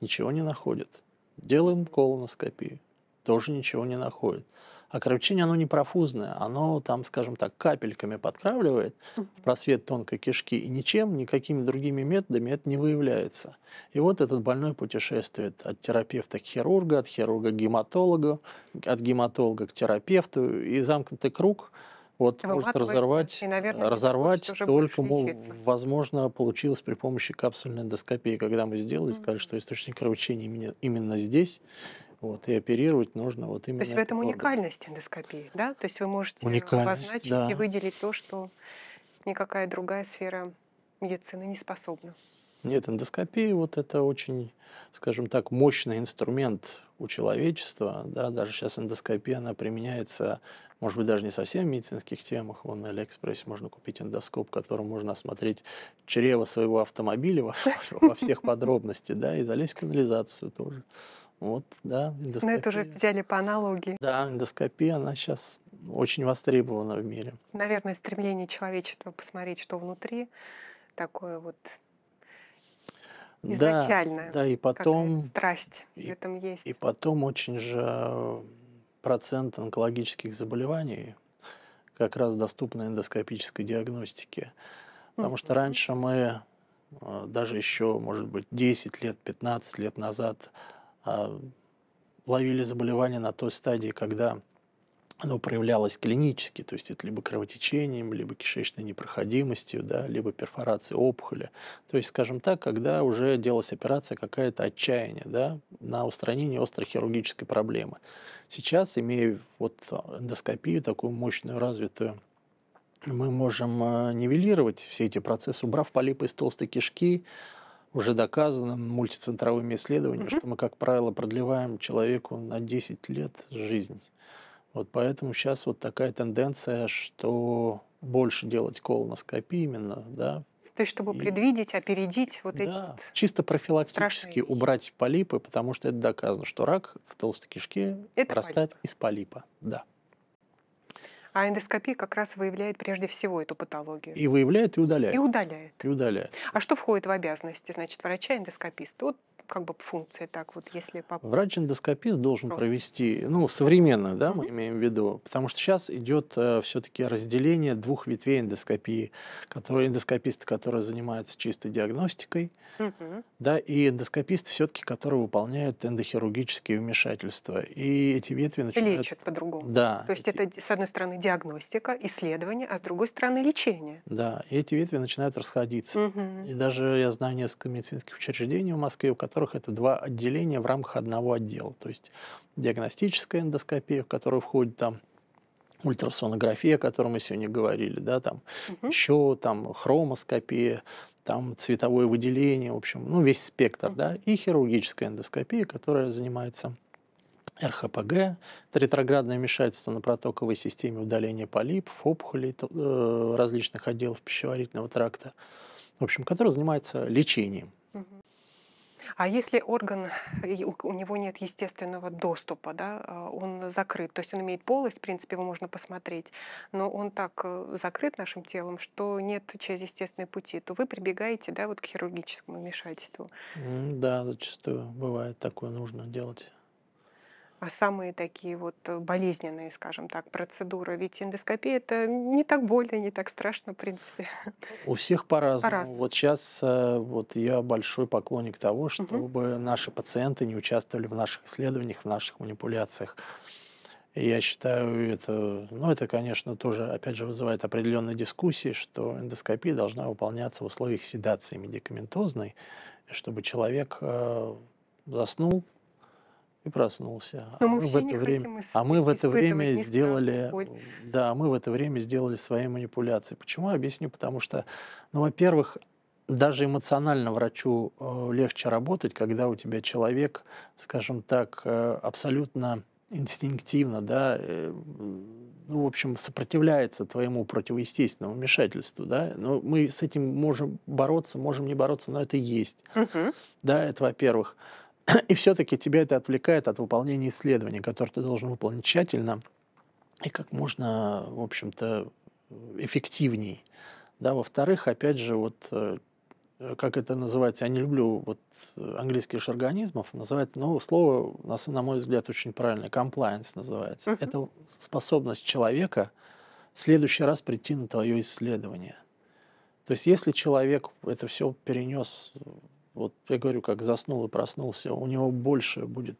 S2: ничего не находят. Делаем колоноскопию, тоже ничего не находят. А кровотечение, оно не профузное, оно там, скажем так, капельками подкравливает в просвет тонкой кишки, и ничем, никакими другими методами это не выявляется. И вот этот больной путешествует от терапевта к хирургу, от хирурга к гематологу, от гематолога к терапевту, и замкнутый круг – вот может разорвать, и, наверное, разорвать только, возможно, получилось при помощи капсульной эндоскопии, когда мы сделали, mm-hmm. сказали, что источник кровотечения именно здесь, вот, и оперировать нужно вот именно. То есть в этом уникальность
S1: эндоскопии, да? То есть вы можете обозначить да. и выделить то, что никакая другая сфера медицины не способна.
S2: Нет, эндоскопия вот это очень, скажем так, мощный инструмент у человечества. Да, даже сейчас эндоскопия, она применяется, может быть, даже не совсем в медицинских темах. Вон на Алиэкспрессе можно купить эндоскоп, которым можно осмотреть чрево своего автомобиля во, во всех подробностях, да, и залезть в канализацию тоже. Вот, да, эндоскопия. Но это уже
S1: взяли по аналогии. Да,
S2: эндоскопия, она сейчас очень востребована в мире.
S1: Наверное, стремление человечества посмотреть, что внутри, такое вот
S2: изначальное. Да, да и потом...
S1: Страсть и, в этом есть. И
S2: потом очень же э, процент онкологических заболеваний как раз доступны эндоскопической диагностике. Потому что раньше мы э, даже еще, может быть, 10 лет, 15 лет назад а, ловили заболевание на той стадии, когда оно проявлялось клинически, то есть это либо кровотечением, либо кишечной непроходимостью, да, либо перфорацией опухоли. То есть, скажем так, когда уже делалась операция какая-то отчаяние да, на устранение хирургической проблемы. Сейчас, имея вот эндоскопию, такую мощную, развитую, мы можем э, нивелировать все эти процессы, убрав полипы из толстой кишки, уже доказано мультицентровыми исследованиями, mm-hmm. что мы, как правило, продлеваем человеку на 10 лет жизнь. Вот поэтому сейчас вот такая тенденция, что больше делать колоноскопии именно, да.
S1: То есть, чтобы и... предвидеть, опередить вот да, эти вот
S2: чисто профилактически убрать полипы, потому что это доказано, что рак в толстой кишке это растает полип. из полипа, да.
S1: А эндоскопия как раз выявляет прежде всего эту патологию. И выявляет,
S2: и удаляет. И удаляет. И удаляет.
S1: А что входит в обязанности, значит, врача-эндоскописта? Вот как бы функции так вот, если... По...
S2: Врач-эндоскопист должен Просто. провести, ну, современно, да, mm -hmm. мы имеем в виду, потому что сейчас идет э, все-таки разделение двух ветвей эндоскопии, которые эндоскописты, которые занимаются чистой диагностикой, mm -hmm. да, и эндоскописты все-таки, которые выполняют эндохирургические вмешательства. И эти ветви начинают...
S1: Лечат по-другому. Да. То есть эти... это, с одной стороны, диагностика, исследование, а с другой стороны, лечение.
S2: Да, и эти ветви начинают расходиться. Mm -hmm. И даже я знаю несколько медицинских учреждений в Москве, у которых которых это два отделения в рамках одного отдела. То есть диагностическая эндоскопия, в которую входит там ультрасонография, о которой мы сегодня говорили, да, там угу. еще там хромоскопия, там цветовое выделение, в общем, ну весь спектр, угу. да, и хирургическая эндоскопия, которая занимается РХПГ, ретроградное вмешательство на протоковой системе удаления полипов, опухолей э, различных отделов пищеварительного тракта, в общем, который занимается лечением.
S1: Угу. А если орган, у него нет естественного доступа, да, а, он закрыт, то есть он имеет полость, в принципе, его можно посмотреть, но он так э, закрыт нашим телом, что нет через естественные пути, то вы прибегаете да, вот к хирургическому вмешательству.
S2: Да, зачастую бывает такое нужно делать
S1: а самые такие вот э, болезненные, скажем так, процедуры. Ведь эндоскопия это не так больно, не так страшно, в принципе.
S2: У всех по-разному. По вот сейчас э, вот я большой поклонник того, чтобы угу. наши пациенты не участвовали в наших исследованиях, в наших манипуляциях. Я считаю, это, ну, это, конечно, тоже, опять же, вызывает определенные дискуссии, что эндоскопия должна выполняться в условиях седации медикаментозной, чтобы человек э, заснул, и проснулся. Но а мы, мы в это время, а мы в это время сделали, да, мы в это время сделали свои манипуляции. Почему? Объясню, потому что, ну, во-первых, даже эмоционально врачу э, легче работать, когда у тебя человек, скажем так, э, абсолютно инстинктивно, да, э, ну, в общем, сопротивляется твоему противоестественному вмешательству, да, но ну, мы с этим можем бороться, можем не бороться, но это есть, угу. да, это во-первых. И все-таки тебя это отвлекает от выполнения исследования, которое ты должен выполнить тщательно и как можно, в общем-то, эффективней. Да, во-вторых, опять же, вот э, как это называется, я не люблю вот э, английских организмов называется, но слово, на, на мой взгляд, очень правильное, compliance называется. Uh-huh. Это способность человека в следующий раз прийти на твое исследование. То есть, если человек это все перенес вот я говорю, как заснул и проснулся, у него больше будет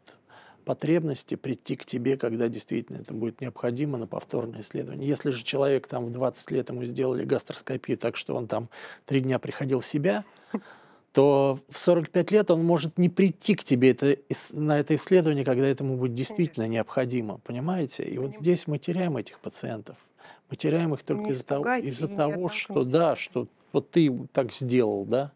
S2: потребности прийти к тебе, когда действительно это будет необходимо на повторное исследование. Если же человек там в 20 лет ему сделали гастроскопию, так что он там три дня приходил в себя, то в 45 лет он может не прийти к тебе это, на это исследование, когда этому будет действительно Конечно. необходимо, понимаете? И Понимаю. вот здесь мы теряем этих пациентов. Мы теряем их только из-за того, из того что, да, что вот ты так сделал, да,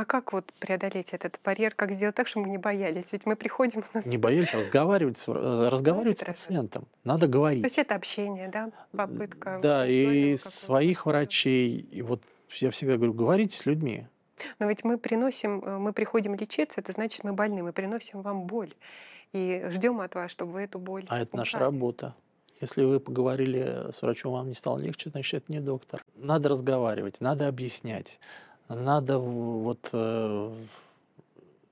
S1: а как вот преодолеть этот барьер? Как сделать так, чтобы мы не боялись? Ведь мы приходим... нас... Не боялись
S2: разговаривать, с, э, разговаривать с пациентом. Надо говорить. То есть
S1: это общение, да? Попытка.
S2: Да, и своих врачей. И вот я всегда говорю, говорите с людьми.
S1: Но ведь мы приносим, э, мы приходим лечиться, это значит, мы больны, мы приносим вам боль. И ждем от вас, чтобы вы эту боль... А это наша
S2: работа. Если вы поговорили с врачом, вам не стало легче, значит, это не доктор. Надо разговаривать, надо объяснять надо вот э,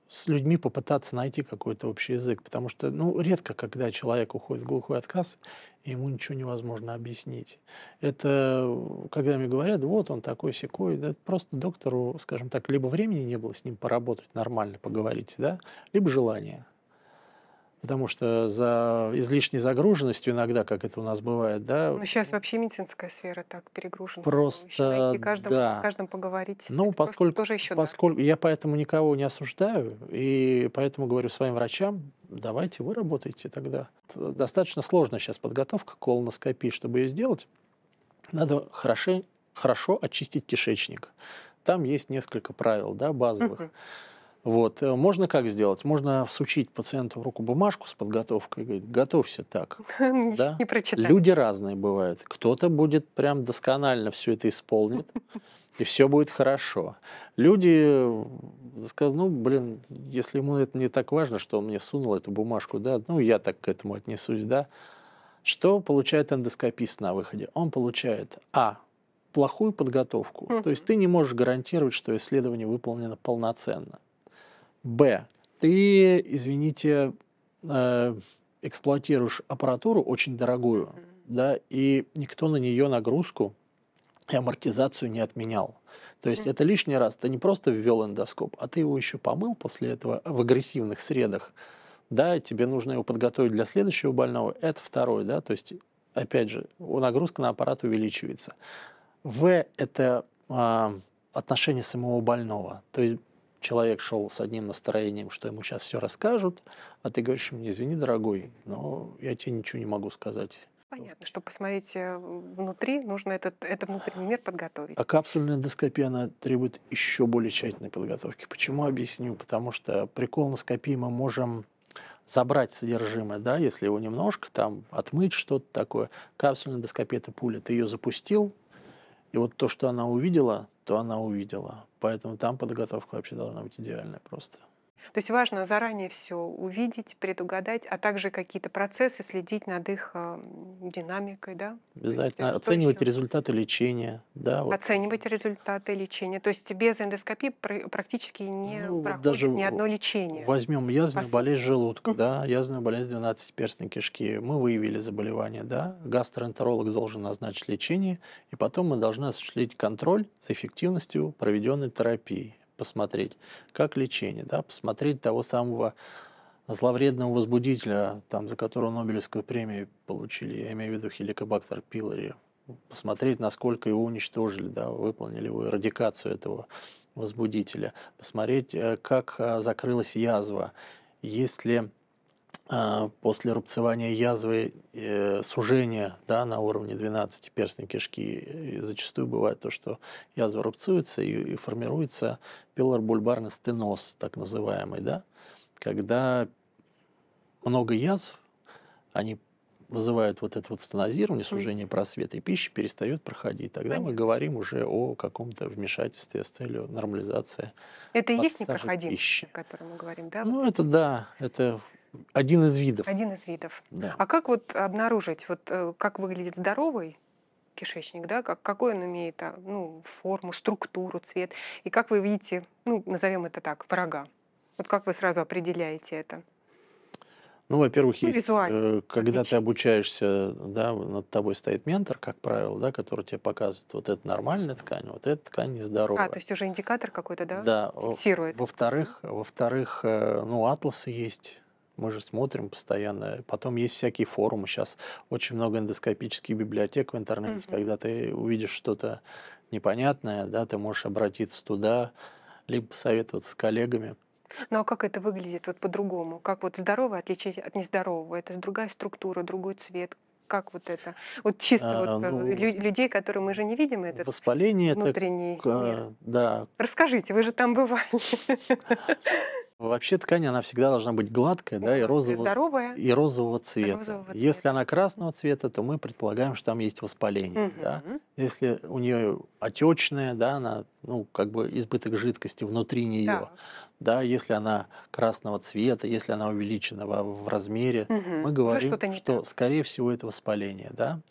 S2: с людьми попытаться найти какой-то общий язык, потому что, ну, редко, когда человек уходит в глухой отказ, и ему ничего невозможно объяснить. Это, э, когда мне говорят, вот он такой секой, да, просто доктору, скажем так, либо времени не было с ним поработать нормально, поговорить, да, либо желания. Потому что за излишней загруженностью иногда, как это у нас бывает, да. Ну,
S1: сейчас вообще медицинская сфера так перегружена.
S2: Просто найти каждому, да. с каждым поговорить. Ну, это поскольку, тоже еще поскольку я поэтому никого не осуждаю, и поэтому говорю своим врачам, давайте вы работаете тогда. Достаточно сложно сейчас подготовка к колоноскопии, чтобы ее сделать. Надо хорошо, хорошо очистить кишечник. Там есть несколько правил, да, базовых. Угу. Вот. Э, можно как сделать? Можно всучить пациенту в руку бумажку с подготовкой и говорить, готовься так.
S1: Ну, да? Не прочитай. Люди
S2: разные бывают. Кто-то будет прям досконально все это исполнит, и все будет хорошо. Люди э, скажут, ну, блин, если ему это не так важно, что он мне сунул эту бумажку, да, ну, я так к этому отнесусь, да. Что получает эндоскопист на выходе? Он получает, а, плохую подготовку, то есть ты не можешь гарантировать, что исследование выполнено полноценно. Б. Ты, извините, э, эксплуатируешь аппаратуру очень дорогую, mm-hmm. да, и никто на нее нагрузку и амортизацию не отменял. То есть mm-hmm. это лишний раз. Ты не просто ввел эндоскоп, а ты его еще помыл после этого в агрессивных средах. Да, тебе нужно его подготовить для следующего больного. Это второй, да, то есть, опять же, нагрузка на аппарат увеличивается. В – это э, отношение самого больного. То есть человек шел с одним настроением, что ему сейчас все расскажут, а ты говоришь мне, извини, дорогой, но я тебе ничего не могу сказать.
S1: Понятно, что посмотреть э, внутри, нужно этот, этот внутренний мир подготовить. А
S2: капсульная эндоскопия, она требует еще более тщательной подготовки. Почему объясню? Потому что при колоноскопии мы можем забрать содержимое, да, если его немножко, там, отмыть что-то такое. Капсульная эндоскопия – это пуля. Ты ее запустил, и вот то, что она увидела, то она увидела. Поэтому там подготовка вообще должна быть идеальная просто.
S1: То есть важно заранее все увидеть, предугадать, а также какие-то процессы, следить над их а, динамикой, да?
S2: Э, Обязательно есть, оценивать результаты лечения, да? Вот.
S1: Оценивать результаты лечения. То есть без эндоскопии практически не ну, проходит даже
S2: ни одно лечение. Возьмем язвенную Пос... болезнь желудка, да, язвенную болезнь 12-перстной кишки. Мы выявили заболевание, да, гастроэнтеролог должен назначить лечение, и потом мы должны осуществить контроль с эффективностью проведенной терапии посмотреть, как лечение, да, посмотреть того самого зловредного возбудителя, там, за которого Нобелевскую премию получили, я имею в виду хеликобактер пилори, посмотреть, насколько его уничтожили, да, выполнили его эрадикацию этого возбудителя, посмотреть, э, как э, закрылась язва, есть ли а, после рубцевания язвы э, сужение да, на уровне 12 перстной кишки. И зачастую бывает то, что язва рубцуется и, и формируется пилорбульбарный стеноз, так называемый, да, когда много язв, они вызывают вот это вот стенозирование, сужение просвета, и пища перестает проходить. Тогда Понятно. мы говорим уже о каком-то вмешательстве с целью нормализации.
S1: Это и есть непроходимость, пищи. о которой мы говорим, да?
S2: Ну, это да, это один из видов. Один
S1: из видов. Да. А как вот обнаружить, вот э, как выглядит здоровый кишечник, да, как, какой он имеет а, ну, форму, структуру, цвет, и как вы видите, ну, назовем это так, врага? Вот как вы сразу определяете это?
S2: Ну, во-первых, ну, есть, э, когда ты обучаешься, да, над тобой стоит ментор, как правило, да, который тебе показывает, вот это нормальная ткань, вот эта ткань нездоровая. А, то
S1: есть уже индикатор какой-то, да? Да.
S2: Фиксирует. Во-вторых, во-вторых, э, ну, атласы есть, мы же смотрим постоянно. Потом есть всякие форумы. Сейчас очень много эндоскопических библиотек в интернете. Угу. Когда ты увидишь что-то непонятное, да, ты можешь обратиться туда, либо посоветоваться с коллегами.
S1: Ну а как это выглядит вот по-другому? Как вот здоровое отличить от нездорового? Это другая структура, другой цвет. Как вот это? Вот чисто а, вот, э, ну, лю- людей, которые мы же не видим, этот
S2: воспаление внутренний это, мир. Э, да.
S1: Расскажите, вы же там бывали.
S2: Вообще ткань, она всегда должна быть гладкая, да, и розового, здоровая, и розового а цвета. розового цвета. Если она красного цвета, то мы предполагаем, что там есть воспаление, угу. да. Если у нее отечная, да, она, ну, как бы избыток жидкости внутри нее, да. да, если она красного цвета, если она увеличена в, в размере, угу. мы говорим, что, что скорее всего это воспаление, да.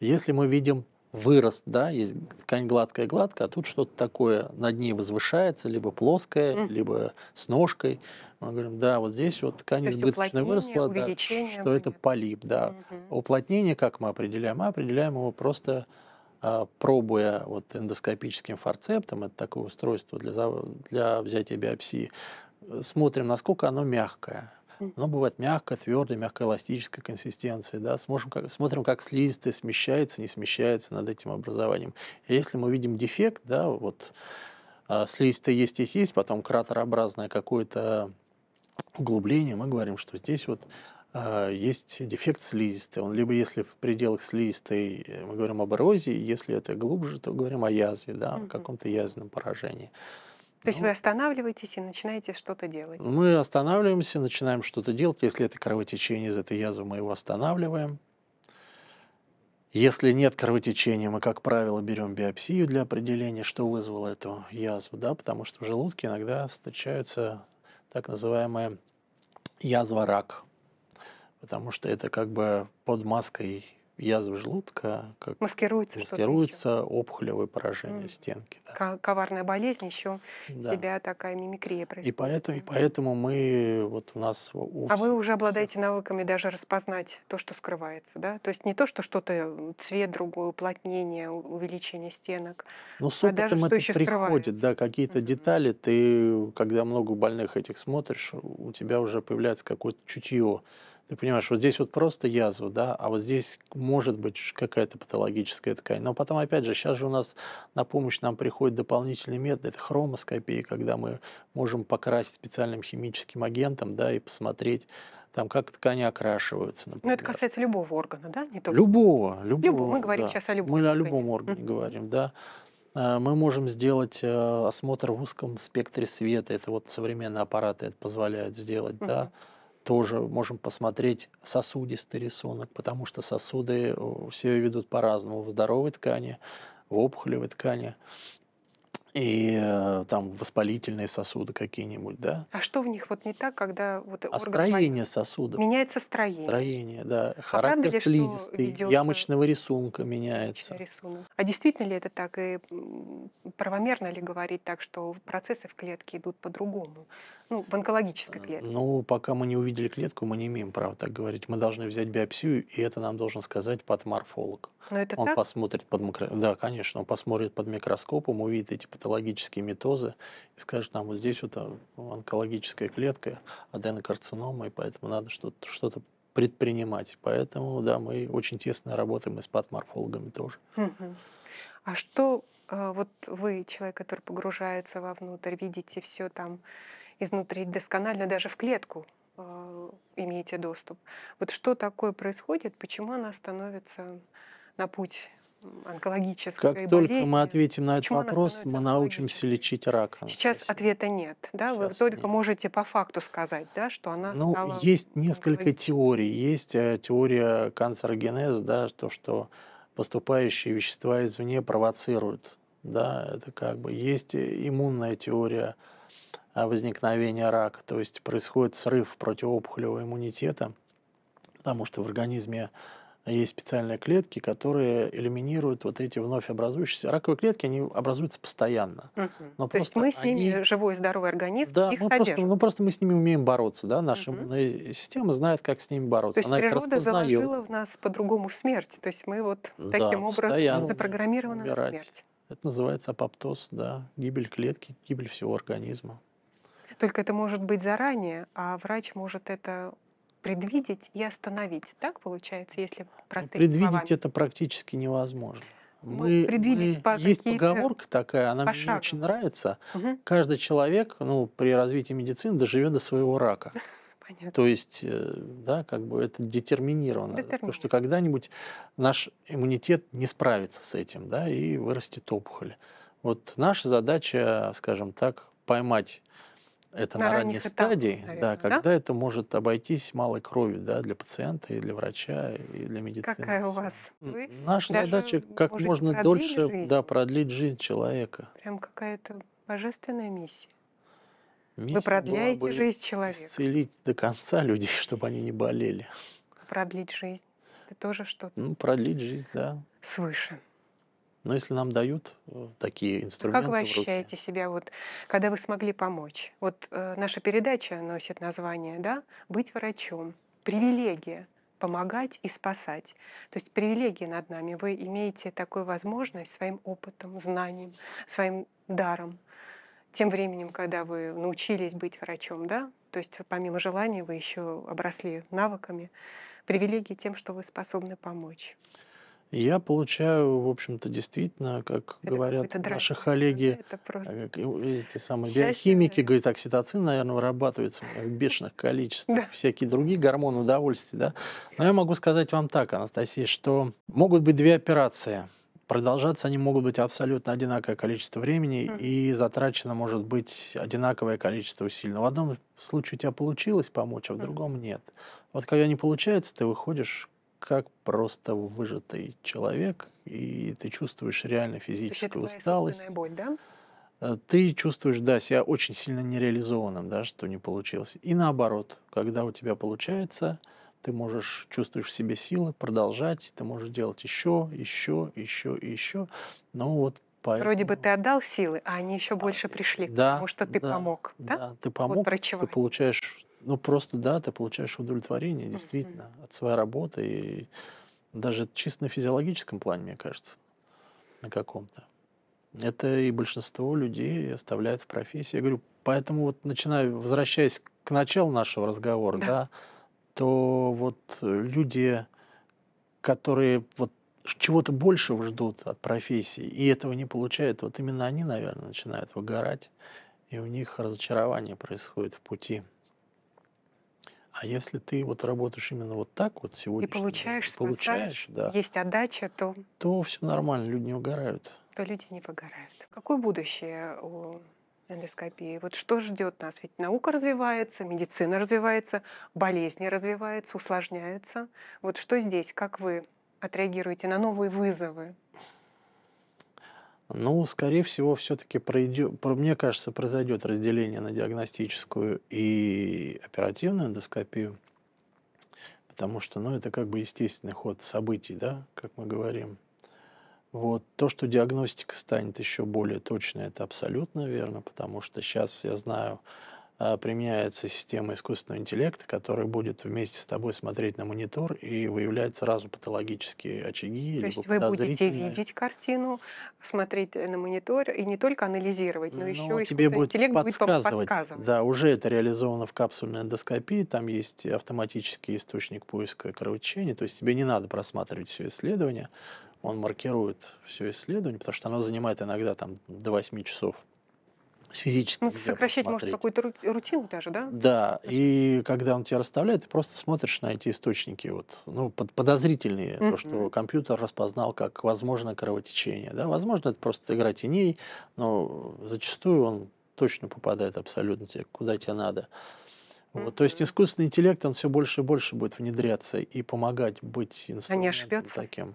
S2: Если мы видим вырост, да, есть ткань гладкая, гладкая, а тут что-то такое над ней возвышается, либо плоская, mm. либо с ножкой. Мы говорим, да, вот здесь вот ткань избыточно выросла, да, что будет. это полип, да. Mm-hmm. Уплотнение как мы определяем? Мы определяем его просто а, пробуя вот эндоскопическим форцептом, это такое устройство для, для взятия биопсии, смотрим, насколько оно мягкое. Оно бывает мягкое, твердое, мягко мягкоэластической консистенции. Да? Сможем, как, смотрим, как слизистая смещается, не смещается над этим образованием. И если мы видим дефект, да, вот а, слизистая есть, есть, есть, потом кратерообразное какое-то углубление, мы говорим, что здесь вот а, есть дефект слизистой. Он либо если в пределах слизистой э, мы говорим об эрозии, если это глубже, то говорим о язве, да, mm каком-то язвенном поражении.
S1: То есть ну, вы останавливаетесь и начинаете что-то делать?
S2: Мы останавливаемся, начинаем что-то делать. Если это кровотечение из этой язвы, мы его останавливаем. Если нет кровотечения, мы, как правило, берем биопсию для определения, что вызвало эту язву, да, потому что в желудке иногда встречаются так называемая язва рак, потому что это как бы под маской язвы желудка как маскируется, маскируется опухолевые поражение mm. стенки.
S1: Да. Коварная болезнь еще да. себя такая мимикрия происходит. И
S2: поэтому, и поэтому мы вот у нас... У а вы
S1: уже обладаете навыками даже распознать то, что скрывается, да? То есть не то, что что-то э, цвет другой, уплотнение, увеличение стенок,
S2: но ну, с а даже что это еще приходит, скрывается. да, какие-то mm-hmm. детали, ты, когда много больных этих смотришь, у тебя уже появляется какое-то чутье, ты понимаешь, вот здесь вот просто язва, да, а вот здесь может быть какая-то патологическая ткань. Но потом, опять же, сейчас же у нас на помощь нам приходит дополнительный метод, это хромоскопия, когда мы можем покрасить специальным химическим агентом, да, и посмотреть, там как ткани окрашиваются. Ну, например.
S1: Но это касается любого органа, да? Не только...
S2: Любого, любого. Любого, мы говорим да. сейчас о любом Мы органе. о любом органе говорим, да. Э, мы можем сделать э, осмотр в узком спектре света. Это вот современные аппараты это позволяют сделать, да тоже можем посмотреть сосудистый рисунок, потому что сосуды э, все ведут по-разному в здоровой ткани, в опухолевой ткани и э, там воспалительные сосуды какие-нибудь, да.
S1: А что в них вот не так, когда вот а орган... строение сосудов меняется строение.
S2: Строение, да, характер а правда, слизистый, э, ямочного рисунка меняется.
S1: Рисунок. А действительно ли это так? И правомерно ли говорить так, что процессы в клетке идут по-другому? Ну, в онкологической э, клетке.
S2: Ну, пока мы не увидели клетку, мы не имеем права так говорить. Мы должны взять биопсию, и это нам должен сказать патоморфолог. Но это он так? посмотрит под микро... Да, конечно, он посмотрит под микроскопом, увидит эти патологические метозы и скажет нам, вот здесь вот а, онкологическая клетка, аденокарцинома, и поэтому надо что-то что предпринимать. Поэтому, да, мы очень тесно работаем и с патморфологами тоже.
S1: А что, э, вот вы, человек, который погружается вовнутрь, видите все там изнутри досконально, даже в клетку э, имеете доступ. Вот что такое происходит, почему она становится на путь онкологической как болезни. только мы
S2: ответим на этот вопрос, мы научимся лечить рак.
S1: Сейчас ответа нет. Да? Сейчас Вы нет. только можете по факту сказать, да, что она ну, стала... Есть несколько
S2: теорий. Есть э, теория канцерогенез, да, то, что поступающие вещества извне провоцируют. Да, это как бы есть э, иммунная теория а, возникновения рака, то есть происходит срыв противоопухолевого иммунитета, потому что в организме есть специальные клетки, которые элиминируют вот эти вновь образующиеся. Раковые клетки, они образуются постоянно.
S1: Угу. Но То есть мы с ними, они... живой здоровый организм, да, их ну, просто, ну
S2: просто мы с ними умеем бороться, да, наша угу. система знает, как с ними бороться. То есть Она природа заложила
S1: в нас по-другому смерть. То есть мы вот да, таким образом запрограммированы умирать. на смерть.
S2: Это называется апоптоз, да, гибель клетки, гибель всего организма.
S1: Только это может быть заранее, а врач может это предвидеть и остановить. Так получается, если ну, простые Предвидеть словами?
S2: это практически невозможно. Ну, мы, предвидеть мы, по есть поговорка такая, она пошагу. мне очень нравится. Угу. Каждый человек, ну, при развитии медицины доживет до своего рака.
S1: Понятно.
S2: То есть, э, да, как бы это детерминировано. Детерминировано. Потому что когда-нибудь наш иммунитет не справится с этим, да, и вырастет опухоль. Вот наша задача, скажем так, поймать это на, на ранней этап, стадии, наверное, да, когда да? это может обойтись малой кровью, да, для пациента и для врача и для медицины. Какая
S1: у вас? Вы Наша задача как можно дольше, жизнь.
S2: да, продлить жизнь человека.
S1: Прям какая-то божественная миссия.
S2: миссия Вы продляете была бы жизнь человека. Исцелить до конца людей, чтобы они не болели.
S1: Продлить жизнь. Это тоже что-то. Ну,
S2: продлить жизнь, да. Свыше. Но если нам дают э, такие инструменты... А как вы ощущаете
S1: себя, вот, когда вы смогли помочь? Вот э, наша передача носит название да? «Быть врачом». Привилегия помогать и спасать. То есть привилегия над нами. Вы имеете такую возможность своим опытом, знанием, своим даром. Тем временем, когда вы научились быть врачом, да, то есть помимо желания вы еще обросли навыками, привилегии тем, что вы способны помочь.
S2: Я получаю, в общем-то, действительно, как Это говорят наши коллеги, Это просто э, эти самые счастье, биохимики, наверное. говорят, окситоцин, наверное, вырабатывается в бешеных количествах, всякие другие гормоны удовольствия, да. Но я могу сказать вам так, Анастасия, что могут быть две операции. Продолжаться они могут быть абсолютно одинаковое количество времени, Мгм. и затрачено может быть одинаковое количество усилий. Но в одном случае у тебя получилось помочь, а в Мгм. другом нет. Вот когда не получается, ты выходишь как просто выжатый человек, и ты чувствуешь реально физическую усталость. боль, да? Э, ты чувствуешь, да, себя очень сильно нереализованным, да, что не получилось. И наоборот, когда у тебя получается, ты можешь, чувствуешь в себе силы продолжать, ты можешь делать еще, еще, еще еще. Но ну вот поэтому... Вроде бы
S1: ты отдал силы,
S2: а они еще а, больше пришли, да, потому что ты да, помог, да? Да, ты помог, вот ты получаешь ну, просто да, ты получаешь удовлетворение, действительно, от своей работы. И даже чисто на физиологическом плане, мне кажется, на каком-то. Это и большинство людей оставляет в профессии. Я говорю, поэтому вот начинаю, возвращаясь к началу нашего разговора, да, да то вот э, люди, которые вот чего-то большего ждут от профессии и этого не получают, вот именно они, наверное, начинают выгорать, и у них разочарование происходит в пути. А если ты вот работаешь именно вот так вот сегодня, и получаешь, день, получаешь, да, есть
S1: отдача, то
S2: то все нормально, люди не угорают.
S1: То люди не выгорают. Какое будущее у эндоскопии? Вот что ждет нас? Ведь наука развивается, медицина развивается, болезни развиваются, усложняются. Вот что здесь? Как вы отреагируете на новые вызовы?
S2: Ну, скорее всего, все-таки пройдет, мне кажется, произойдет разделение на диагностическую и оперативную эндоскопию, потому что, ну, это как бы естественный ход событий, да, как мы говорим. Вот. То, что диагностика станет еще более точной, это абсолютно верно, потому что сейчас я знаю а, применяется система искусственного интеллекта, которая будет вместе с тобой смотреть на монитор и выявлять сразу патологические очаги. То есть вы будете видеть
S1: картину, смотреть э, на монитор и не только анализировать, но, но ну, еще и тебе будет интеллект подсказывать. будет подсказывать.
S2: Да, уже это реализовано в капсульной эндоскопии, там есть автоматический источник поиска кровотечения, то есть тебе не надо просматривать все исследование, он маркирует все исследование, потому что оно занимает иногда там до 8 часов с физически. Ну, сокращать, посмотреть. может,
S1: какую-то рутину даже, да?
S2: Да, и когда он тебя расставляет, ты просто смотришь на эти источники, вот, ну, под, подозрительные, mm-hmm. то, что компьютер распознал как возможное кровотечение, да, возможно, это просто игра теней, но зачастую он точно попадает абсолютно тебе, куда тебе надо. Вот, то есть искусственный интеллект, он все больше и больше будет внедряться и помогать быть инструментом Они таким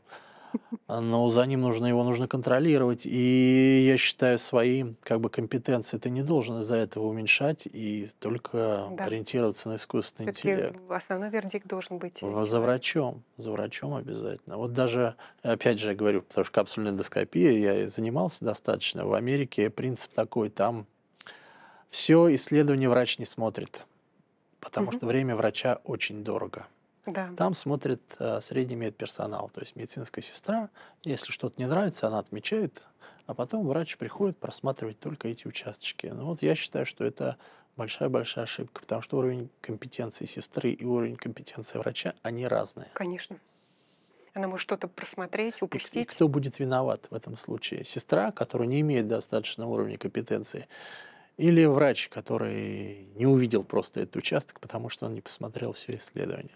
S2: но за ним нужно его нужно контролировать. И я считаю, свои как бы компетенции ты не должен из-за этого уменьшать и только да. ориентироваться на искусственный интеллект.
S1: Основной вердикт должен быть.
S2: За врачом, за врачом обязательно. Вот даже, опять же, я говорю, потому что капсульная эндоскопия, я занимался достаточно. В Америке принцип такой, там все исследование врач не смотрит,
S1: потому угу. что время
S2: врача очень дорого. Да. Там смотрит э, средний медперсонал, то есть медицинская сестра. Если что-то не нравится, она отмечает, а потом врач приходит просматривать только эти участочки. Ну вот я считаю, что это большая-большая ошибка, потому что уровень компетенции сестры и уровень компетенции врача, они разные.
S1: Конечно. Она может что-то
S2: просмотреть, упустить. И, и кто будет виноват в этом случае? Сестра, которая не имеет достаточного уровня компетенции, или врач, который не увидел просто этот участок, потому что он не посмотрел все исследования?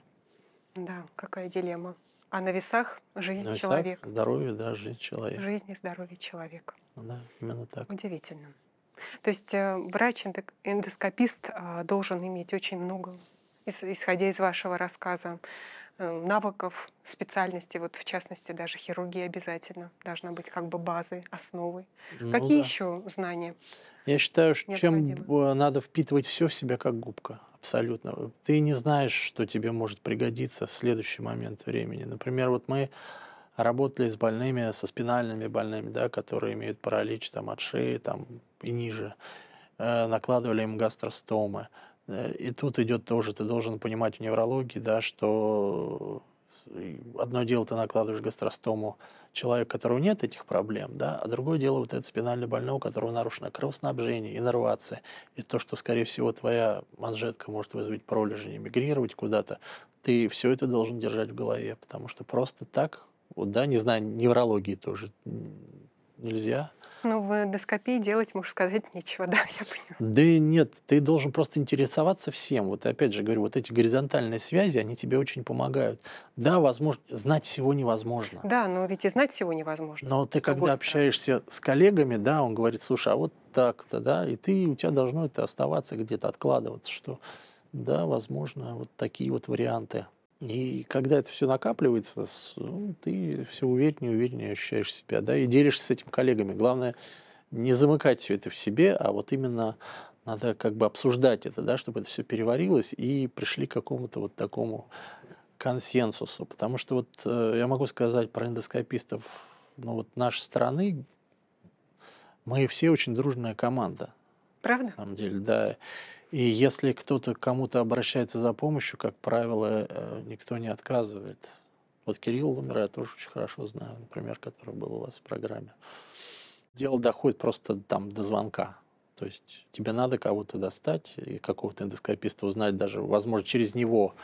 S1: Да, какая дилемма. А на весах жизнь На весах человека.
S2: здоровье, да, жизнь человека.
S1: Жизнь и здоровье человека.
S2: Да, именно так.
S1: Удивительно. То есть э, врач-эндоскопист э, должен иметь очень много, ис- исходя из вашего рассказа, э, навыков, специальностей, вот в частности даже хирургия обязательно должна быть как бы базой, основой. Ну Какие да. еще знания?
S2: Я считаю, что чем надо впитывать все в себя, как губка абсолютно. Э, ты не знаешь, что тебе может пригодиться в следующий момент времени. Например, вот мы работали с больными, со спинальными больными, да, которые имеют паралич там, от шеи там, и ниже. Э, накладывали им гастростомы. Э, и тут идет тоже, ты должен понимать в неврологии, да, что одно дело ты накладываешь гастростому человека, у которого нет этих проблем, да, а другое дело вот это спинально больного, у которого нарушено кровоснабжение, иннервация, и то, что, скорее всего, твоя манжетка может вызвать пролежень, мигрировать куда-то, ты все это должен держать в голове, потому что просто так, вот, да, не знаю, неврологии тоже нельзя,
S1: ну, в эндоскопии делать, можно сказать, нечего, да, я
S2: понимаю. Да и нет, ты должен просто интересоваться всем. Вот опять же говорю, вот эти горизонтальные связи, они тебе очень помогают. Да, возможно, знать всего невозможно.
S1: Да, но ведь и знать всего невозможно.
S2: Но ты когда общаешься с коллегами, да, он говорит, слушай, а вот так-то, да, и ты, у тебя должно это оставаться где-то, откладываться, что да, возможно, вот такие вот варианты. И когда это все накапливается, ну, ты все увереннее, и увереннее ощущаешь себя, да, и делишься с этим коллегами. Главное, не замыкать все это в себе, а вот именно надо как бы обсуждать это, да, чтобы это все переварилось и пришли к какому-то вот такому консенсусу. Потому что вот э, я могу сказать про эндоскопистов, ну вот нашей страны, мы все очень дружная команда. Правда? На самом деле, да. И если кто-то кому-то обращается за помощью, как правило, э, никто не отказывает. Вот Кирилл Лумер я тоже очень хорошо знаю, например, который был у вас в программе. Дело доходит просто там до звонка. То есть тебе надо кого-то достать и какого-то эндоскописта узнать даже, возможно, через него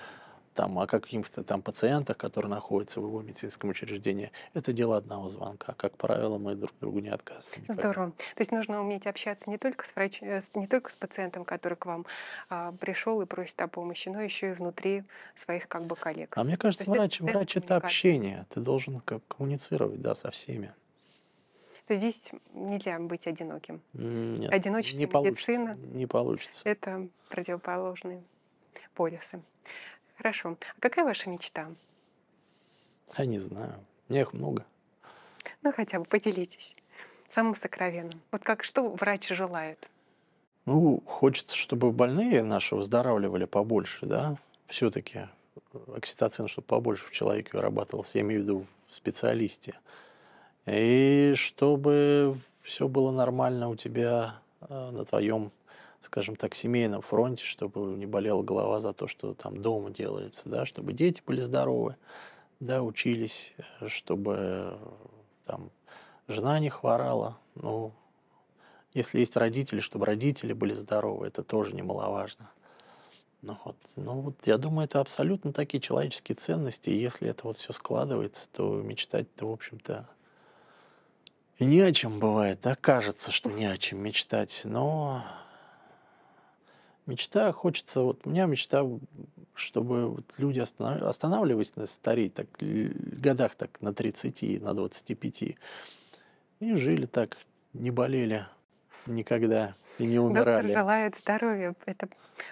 S2: там, о каких-то там пациентах, которые находятся в его медицинском учреждении, это дело одного звонка. Как правило, мы друг другу не отказываем.
S1: Никогда. Здорово. То есть нужно уметь общаться не только с, врач... Э, не только с пациентом, который к вам а, пришел и просит о помощи, но еще и внутри своих как бы коллег. А мне кажется, То врач, это врач это общение.
S2: Ты должен как коммуницировать да, со всеми
S1: то здесь нельзя быть одиноким.
S2: Нет, Одиночество не медицина. Не получится.
S1: Это противоположные полюсы. Хорошо. А какая ваша мечта?
S2: Я не знаю. У меня их много.
S1: Ну, хотя бы поделитесь. Самым сокровенным. Вот как что врач желает?
S2: Ну, хочется, чтобы больные наши выздоравливали побольше, да? Все-таки э, окситоцин, чтобы побольше в человеке вырабатывался, я имею в виду в специалисте. И чтобы все было нормально у тебя э, на твоем скажем так, семейном фронте, чтобы не болела голова за то, что там дома делается, да, чтобы дети были здоровы, да, учились, э, чтобы там жена не хворала, ну, если есть родители, чтобы родители были здоровы, это тоже немаловажно. Ну вот, ну вот, я думаю, это абсолютно такие человеческие ценности, и если это вот все складывается, то мечтать-то, в общем-то, и не о чем бывает, да, кажется, что не о чем мечтать, но Мечта, хочется, вот у меня мечта, чтобы вот люди останавливались на старей, так, годах так на 30, на 25, и жили так, не болели, никогда и не умирали. Доктор
S1: желает здоровья, это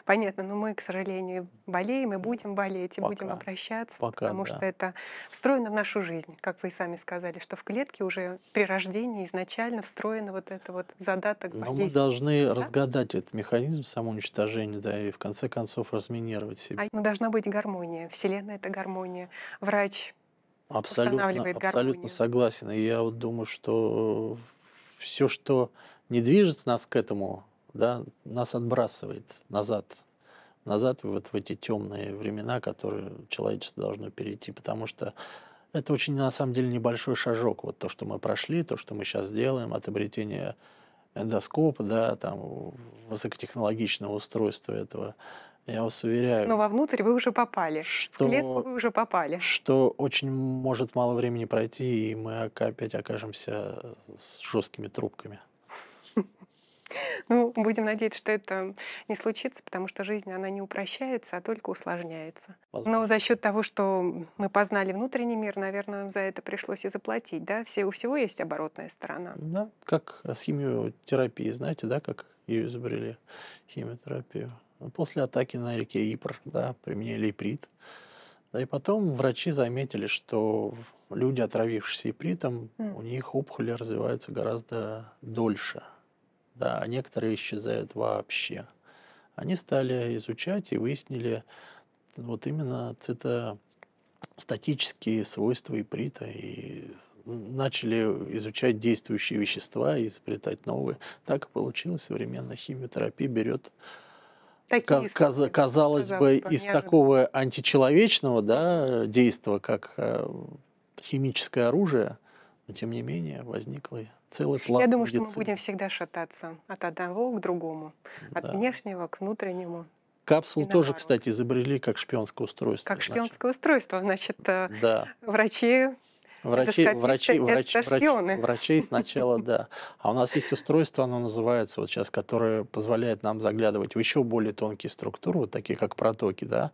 S1: понятно, но мы, к сожалению, болеем и будем болеть, и Пока. будем обращаться, Пока, потому да. что это встроено в нашу жизнь, как вы и сами сказали, что в клетке уже при рождении изначально встроено вот это вот задаток болезни. Но мы
S2: должны да? разгадать этот механизм самоуничтожения, да, и в конце концов разминировать себя.
S1: А, ну, должна быть гармония, Вселенная — это гармония, врач
S2: Абсолютно, абсолютно согласен. И я вот думаю, что все, что не движет нас к этому, да, нас отбрасывает назад, назад вот в эти темные времена, которые человечество должно перейти, потому что это очень, на самом деле, небольшой шажок, вот то, что мы прошли, то, что мы сейчас делаем, от обретения эндоскопа, да, там, высокотехнологичного устройства этого, я вас уверяю. Но
S1: вовнутрь вы уже попали, что, в клетку вы уже попали.
S2: Что очень может мало времени пройти, и мы опять окажемся с жесткими трубками.
S1: Ну, будем надеяться, что это не случится, потому что жизнь, она не упрощается, а только усложняется. Возможно. Но за счет того, что мы познали внутренний мир, наверное, за это пришлось и заплатить, да? Все, у всего есть оборотная сторона.
S2: Да, как с химиотерапией, знаете, да, как ее изобрели, химиотерапию. Ну, после атаки на реке Ипр, да, применили иприт. Да, и потом врачи заметили, что люди, отравившиеся ипритом, mm. у них опухоли развиваются гораздо дольше, да, а некоторые исчезают вообще. Они стали изучать и выяснили вот именно цитостатические свойства иприта и начали изучать действующие вещества и изобретать новые. Так и получилось. Современная химиотерапия берет Такие каз казалось, казалось бы, из такого античеловечного да, действия, как э, химическое оружие, но тем не менее возникла целый пласт. Я думаю, медицины. что мы будем
S1: всегда шататься от одного к другому, от да. внешнего к внутреннему.
S2: Капсулу тоже, наоборот. кстати, изобрели как шпионское устройство. Как значит. шпионское
S1: устройство, значит, э, да. врачи Врачи, это врачи, врачи, это врачи,
S2: врачей сначала, да. А у нас есть устройство, оно называется вот сейчас, которое позволяет нам заглядывать в еще более тонкие структуры, вот такие как протоки, да.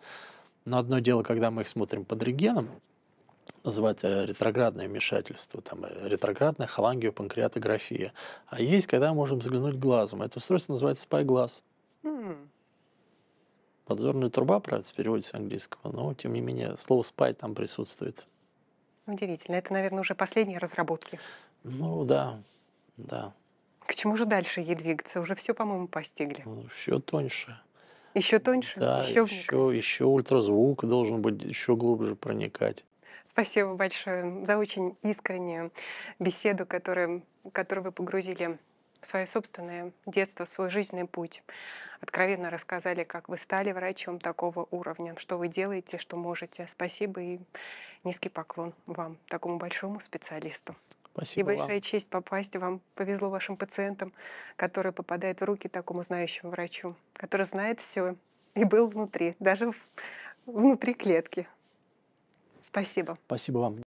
S2: Но одно дело, когда мы их смотрим под рентгеном, называть э, ретроградное вмешательство, там, э, ретроградная холангиопанкреатография. А есть, когда мы можем заглянуть глазом. Это устройство называется спайглаз. Mm. Подзорная труба, правда, в переводе с английского, но, тем не менее, слово «спай» там присутствует.
S1: Удивительно. Это, наверное, уже последние разработки.
S2: Ну да, да.
S1: К чему же дальше ей двигаться? Уже все, по-моему, постигли. Ну,
S2: еще тоньше.
S1: Еще тоньше? Да, еще, еще,
S2: еще ультразвук должен быть еще глубже проникать.
S1: Спасибо большое за очень искреннюю беседу, которую, которую вы погрузили в свое собственное детство, в свой жизненный путь. Откровенно рассказали, как вы стали врачом такого уровня, что вы делаете, что можете. Спасибо и низкий поклон вам, такому большому специалисту. Спасибо и большая вам. честь попасть вам. Повезло вашим пациентам, которые попадают в руки такому знающему врачу, который знает все и был внутри, даже в, внутри клетки. Спасибо.
S2: Спасибо вам.